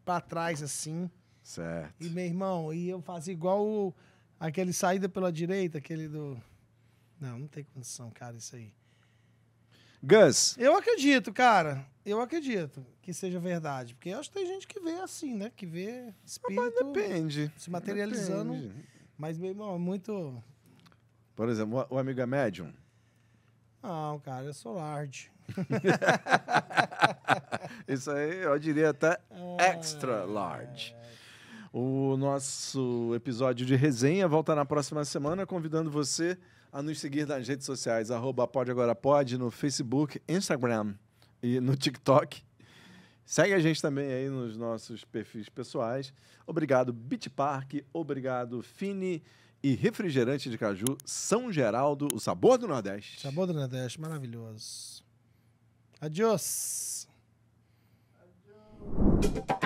para trás assim. Certo. E meu irmão, e eu fazia igual o, aquele saída pela direita, aquele do. Não, não tem condição, cara, isso aí. Gus. Eu acredito, cara. Eu acredito que seja verdade. Porque acho que tem gente que vê assim, né? Que vê espírito mas depende. se materializando. Depende. Mas, meu irmão, é muito. Por exemplo, o amigo é médium. Não, cara, eu sou large. Isso aí eu diria até ah, extra é. large. O nosso episódio de resenha volta na próxima semana, convidando você a nos seguir nas redes sociais, arroba pode no Facebook, Instagram e no TikTok. Segue a gente também aí nos nossos perfis pessoais. Obrigado, Beach Park. Obrigado, Fini e refrigerante de caju São Geraldo, o sabor do Nordeste. Sabor do Nordeste, maravilhoso. Adiós. Adiós.